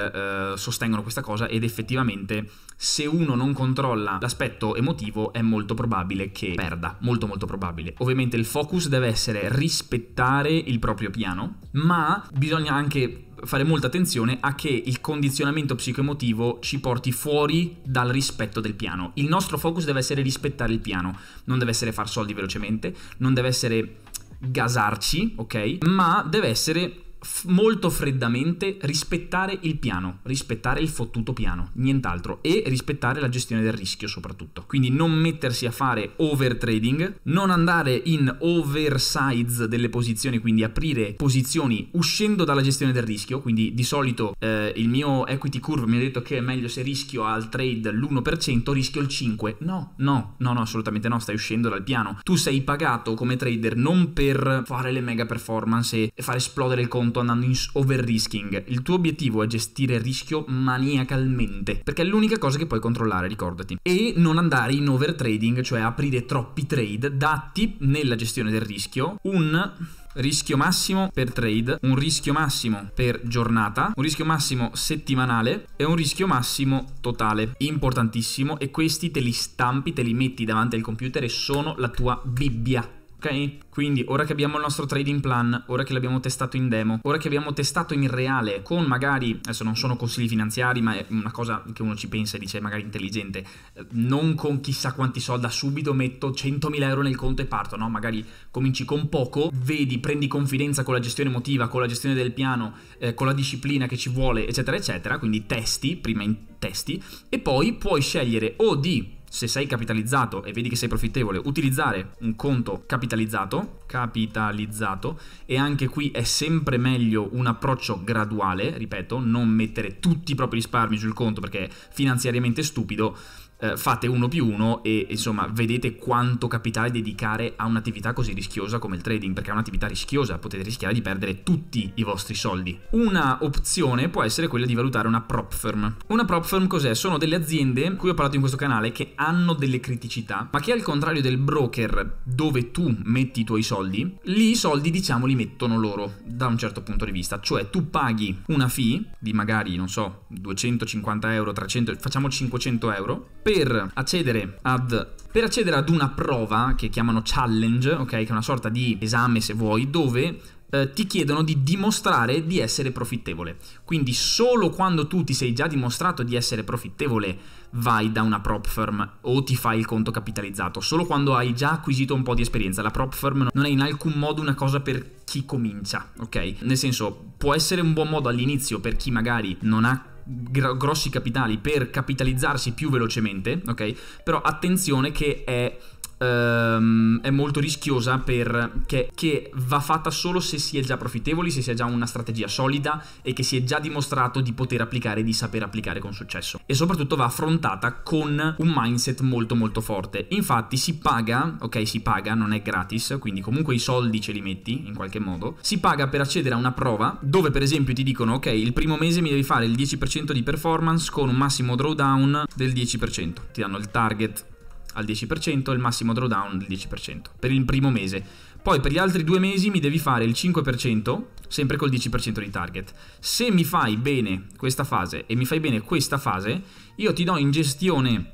eh, sostengono questa cosa ed effettivamente se uno non controlla l'aspetto emotivo è molto probabile che perda, molto molto probabile. Ovviamente il focus deve essere rispettare il proprio piano, ma bisogna anche fare molta attenzione a che il condizionamento psicoemotivo ci porti fuori dal rispetto del piano. Il nostro focus deve essere rispettare il piano, non deve essere far soldi velocemente, non deve essere gasarci, ok? Ma deve essere f- molto freddamente rispettare il piano, rispettare il fottuto piano, nient'altro, e rispettare la gestione del rischio soprattutto. Quindi non mettersi a fare overtrading, non andare in oversize delle posizioni, quindi aprire posizioni uscendo dalla gestione del rischio, quindi di solito eh, il mio equity curve mi ha detto che è meglio se rischio al trade l'1%, rischio il 5%. No, no, no, no, assolutamente no, stai uscendo dal piano. Tu sei pagato come trader non per fare le mega performance e far esplodere il conto appunto andando in over-risking. Il tuo obiettivo è gestire il rischio maniacalmente, perché è l'unica cosa che puoi controllare, ricordati. E non andare in over-trading, cioè aprire troppi trade, datti nella gestione del rischio un rischio massimo per trade, un rischio massimo per giornata, un rischio massimo settimanale e un rischio massimo totale. Importantissimo e questi te li stampi, te li metti davanti al computer e sono la tua Bibbia ok? Quindi ora che abbiamo il nostro trading plan, ora che l'abbiamo testato in demo, ora che abbiamo testato in reale con magari, adesso non sono consigli finanziari, ma è una cosa che uno ci pensa e dice magari intelligente, eh, non con chissà quanti soldi, subito metto 100.000 euro nel conto e parto, no? Magari cominci con poco, vedi, prendi confidenza con la gestione emotiva, con la gestione del piano, eh, con la disciplina che ci vuole, eccetera, eccetera, quindi testi, prima in testi, e poi puoi scegliere o di se sei capitalizzato e vedi che sei profittevole, utilizzare un conto capitalizzato, capitalizzato e anche qui è sempre meglio un approccio graduale, ripeto, non mettere tutti i propri risparmi sul conto perché è finanziariamente stupido eh, fate uno più uno e insomma vedete quanto capitale dedicare a un'attività così rischiosa come il trading, perché è un'attività rischiosa, potete rischiare di perdere tutti i vostri soldi. Una opzione può essere quella di valutare una prop firm. Una prop firm cos'è? Sono delle aziende, cui ho parlato in questo canale, che hanno delle criticità, ma che al contrario del broker dove tu metti i tuoi soldi, lì i soldi diciamo li mettono loro da un certo punto di vista, cioè tu paghi una fee di magari, non so, 250 euro, 300, facciamo 500 euro, per per accedere ad per accedere ad una prova che chiamano challenge, ok, che è una sorta di esame se vuoi, dove eh, ti chiedono di dimostrare di essere profittevole. Quindi solo quando tu ti sei già dimostrato di essere profittevole vai da una prop firm o ti fai il conto capitalizzato, solo quando hai già acquisito un po' di esperienza. La prop firm non è in alcun modo una cosa per chi comincia, ok? Nel senso, può essere un buon modo all'inizio per chi magari non ha gr- grossi capitali per capitalizzarsi più velocemente, ok? Però attenzione che è ehm, è molto rischiosa perché che va fatta solo se si è già profittevoli, se si è già una strategia solida e che si è già dimostrato di poter applicare e di saper applicare con successo. E soprattutto va affrontata con un mindset molto molto forte. Infatti si paga, ok si paga, non è gratis, quindi comunque i soldi ce li metti in qualche modo, si paga per accedere a una prova dove per esempio ti dicono ok il primo mese mi devi fare il 10% di performance con un massimo drawdown del 10%, ti danno il target al 10% e il massimo drawdown al 10% per il primo mese. Poi per gli altri due mesi mi devi fare il 5% sempre col 10% di target. Se mi fai bene questa fase e mi fai bene questa fase, io ti do in gestione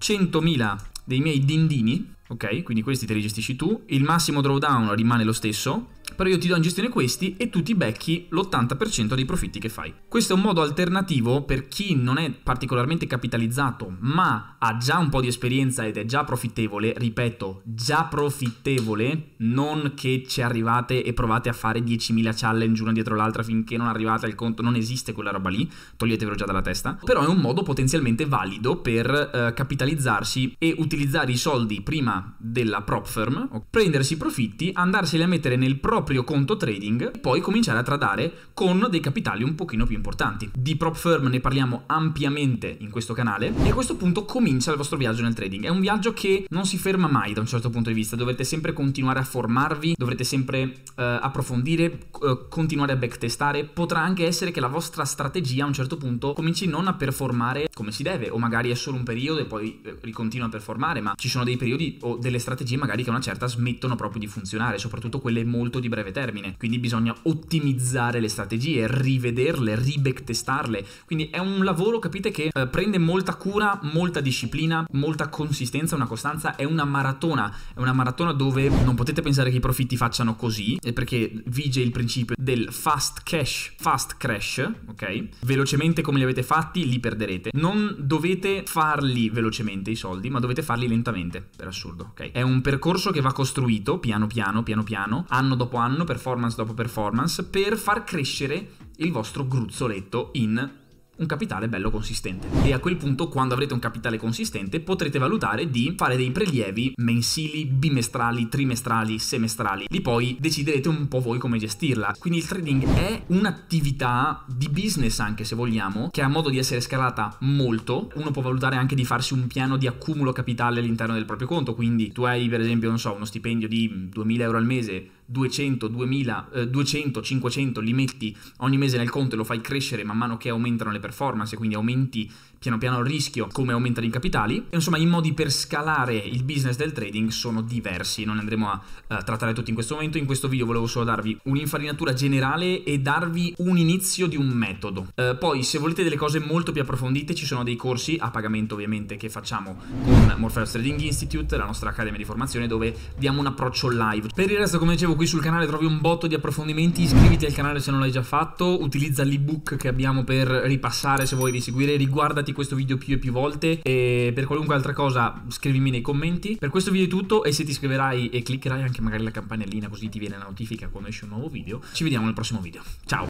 100.000 dei miei dindini, ok? Quindi questi te li gestisci tu, il massimo drawdown rimane lo stesso, però io ti do in gestione questi e tu ti becchi l'80% dei profitti che fai. Questo è un modo alternativo per chi non è particolarmente capitalizzato, ma ha già un po' di esperienza ed è già profittevole, ripeto, già profittevole, non che ci arrivate e provate a fare 10.000 challenge una dietro l'altra finché non arrivate al conto, non esiste quella roba lì, toglietevelo già dalla testa, però è un modo potenzialmente valido per eh, capitalizzarsi e utilizzare i soldi prima della prop firm, prendersi i profitti, andarseli a mettere nel prop proprio conto trading e poi cominciare a tradare con dei capitali un pochino più importanti. Di prop firm ne parliamo ampiamente in questo canale e a questo punto comincia il vostro viaggio nel trading. È un viaggio che non si ferma mai da un certo punto di vista, dovrete sempre continuare a formarvi, dovrete sempre uh, approfondire, uh, continuare a backtestare, potrà anche essere che la vostra strategia a un certo punto cominci non a performare come si deve o magari è solo un periodo e poi eh, ricontinua a performare, ma ci sono dei periodi o delle strategie magari che a una certa smettono proprio di funzionare, soprattutto quelle molto di breve termine, quindi bisogna ottimizzare le strategie, rivederle, ribecktestarle, quindi è un lavoro, capite, che eh, prende molta cura, molta disciplina, molta consistenza, una costanza, è una maratona, è una maratona dove non potete pensare che i profitti facciano così, eh, perché vige il principio del fast cash, fast crash, ok? Velocemente come li avete fatti, li perderete. Non dovete farli velocemente i soldi, ma dovete farli lentamente, per assurdo, ok? È un percorso che va costruito piano piano, piano piano, anno dopo anno anno, performance dopo performance, per far crescere il vostro gruzzoletto in un capitale bello consistente. E a quel punto, quando avrete un capitale consistente, potrete valutare di fare dei prelievi mensili, bimestrali, trimestrali, semestrali. Lì poi deciderete un po' voi come gestirla. Quindi il trading è un'attività di business, anche se vogliamo, che ha modo di essere scalata molto. Uno può valutare anche di farsi un piano di accumulo capitale all'interno del proprio conto. Quindi tu hai, per esempio, non so, uno stipendio di 2000 euro al mese 200, 2000, eh, 200, 500 li metti ogni mese nel conto e lo fai crescere man mano che aumentano le performance, quindi aumenti piano piano il rischio, come aumentano i capitali. E insomma i modi per scalare il business del trading sono diversi, non andremo a, a eh, trattare tutti in questo momento. In questo video volevo solo darvi un'infarinatura generale e darvi un inizio di un metodo. Eh, poi se volete delle cose molto più approfondite ci sono dei corsi a pagamento ovviamente che facciamo con Morpheus Trading Institute, la nostra accademia di formazione dove diamo un approccio live. Per il resto come dicevo qui sul canale trovi un botto di approfondimenti, iscriviti al canale se non l'hai già fatto, utilizza l'ebook che abbiamo per ripassare se vuoi riguardati questo video più e più volte e per qualunque altra cosa scrivimi nei commenti. Per questo video è tutto e se ti iscriverai e cliccherai anche magari la campanellina così ti viene la notifica quando esce un nuovo video. Ci vediamo nel prossimo video. Ciao!